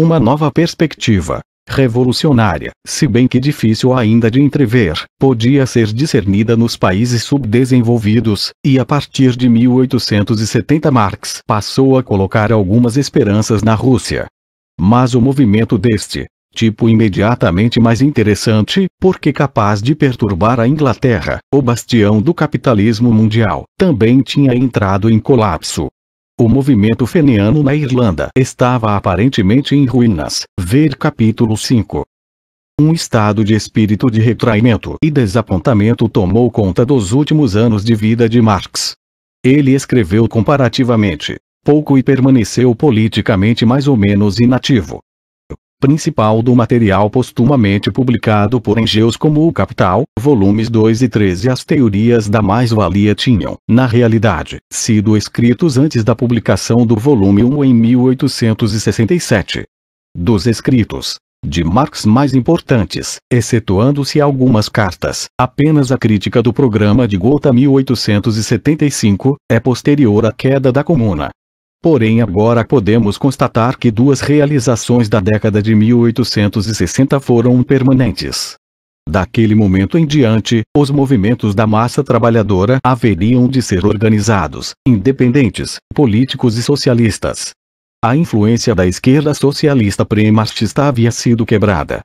Uma nova perspectiva, revolucionária, se bem que difícil ainda de entrever, podia ser discernida nos países subdesenvolvidos, e a partir de 1870 Marx passou a colocar algumas esperanças na Rússia. Mas o movimento deste tipo imediatamente mais interessante, porque capaz de perturbar a Inglaterra, o bastião do capitalismo mundial, também tinha entrado em colapso. O movimento feniano na Irlanda estava aparentemente em ruínas. Ver capítulo 5. Um estado de espírito de retraimento e desapontamento tomou conta dos últimos anos de vida de Marx. Ele escreveu comparativamente pouco e permaneceu politicamente mais ou menos inativo principal do material postumamente publicado por Engeus como O Capital, volumes 2 e 13 As teorias da mais-valia tinham, na realidade, sido escritos antes da publicação do volume 1 em 1867. Dos escritos de Marx mais importantes, excetuando-se algumas cartas, apenas a crítica do programa de Gotha 1875, é posterior à queda da Comuna, Porém agora podemos constatar que duas realizações da década de 1860 foram permanentes. Daquele momento em diante, os movimentos da massa trabalhadora haveriam de ser organizados, independentes, políticos e socialistas. A influência da esquerda socialista pré-marxista havia sido quebrada.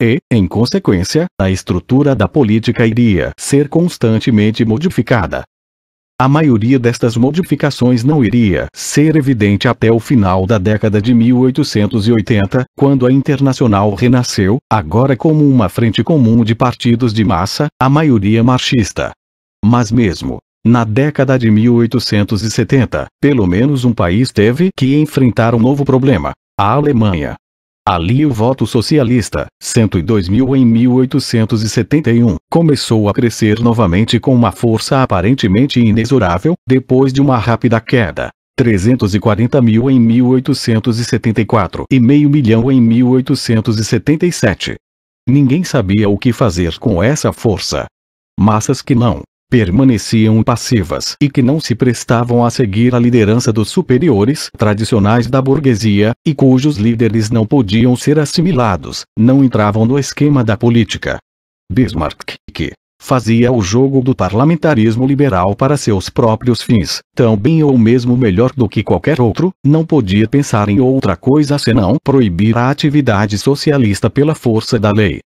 E, em consequência, a estrutura da política iria ser constantemente modificada, a maioria destas modificações não iria ser evidente até o final da década de 1880, quando a Internacional renasceu, agora como uma frente comum de partidos de massa, a maioria marxista. Mas mesmo na década de 1870, pelo menos um país teve que enfrentar um novo problema. A Alemanha, Ali o voto socialista, 102 mil em 1871, começou a crescer novamente com uma força aparentemente inexorável, depois de uma rápida queda. 340 mil em 1874 e meio milhão em 1877. Ninguém sabia o que fazer com essa força. Massas que não permaneciam passivas e que não se prestavam a seguir a liderança dos superiores tradicionais da burguesia, e cujos líderes não podiam ser assimilados, não entravam no esquema da política. Bismarck, que fazia o jogo do parlamentarismo liberal para seus próprios fins, tão bem ou mesmo melhor do que qualquer outro, não podia pensar em outra coisa senão proibir a atividade socialista pela força da lei.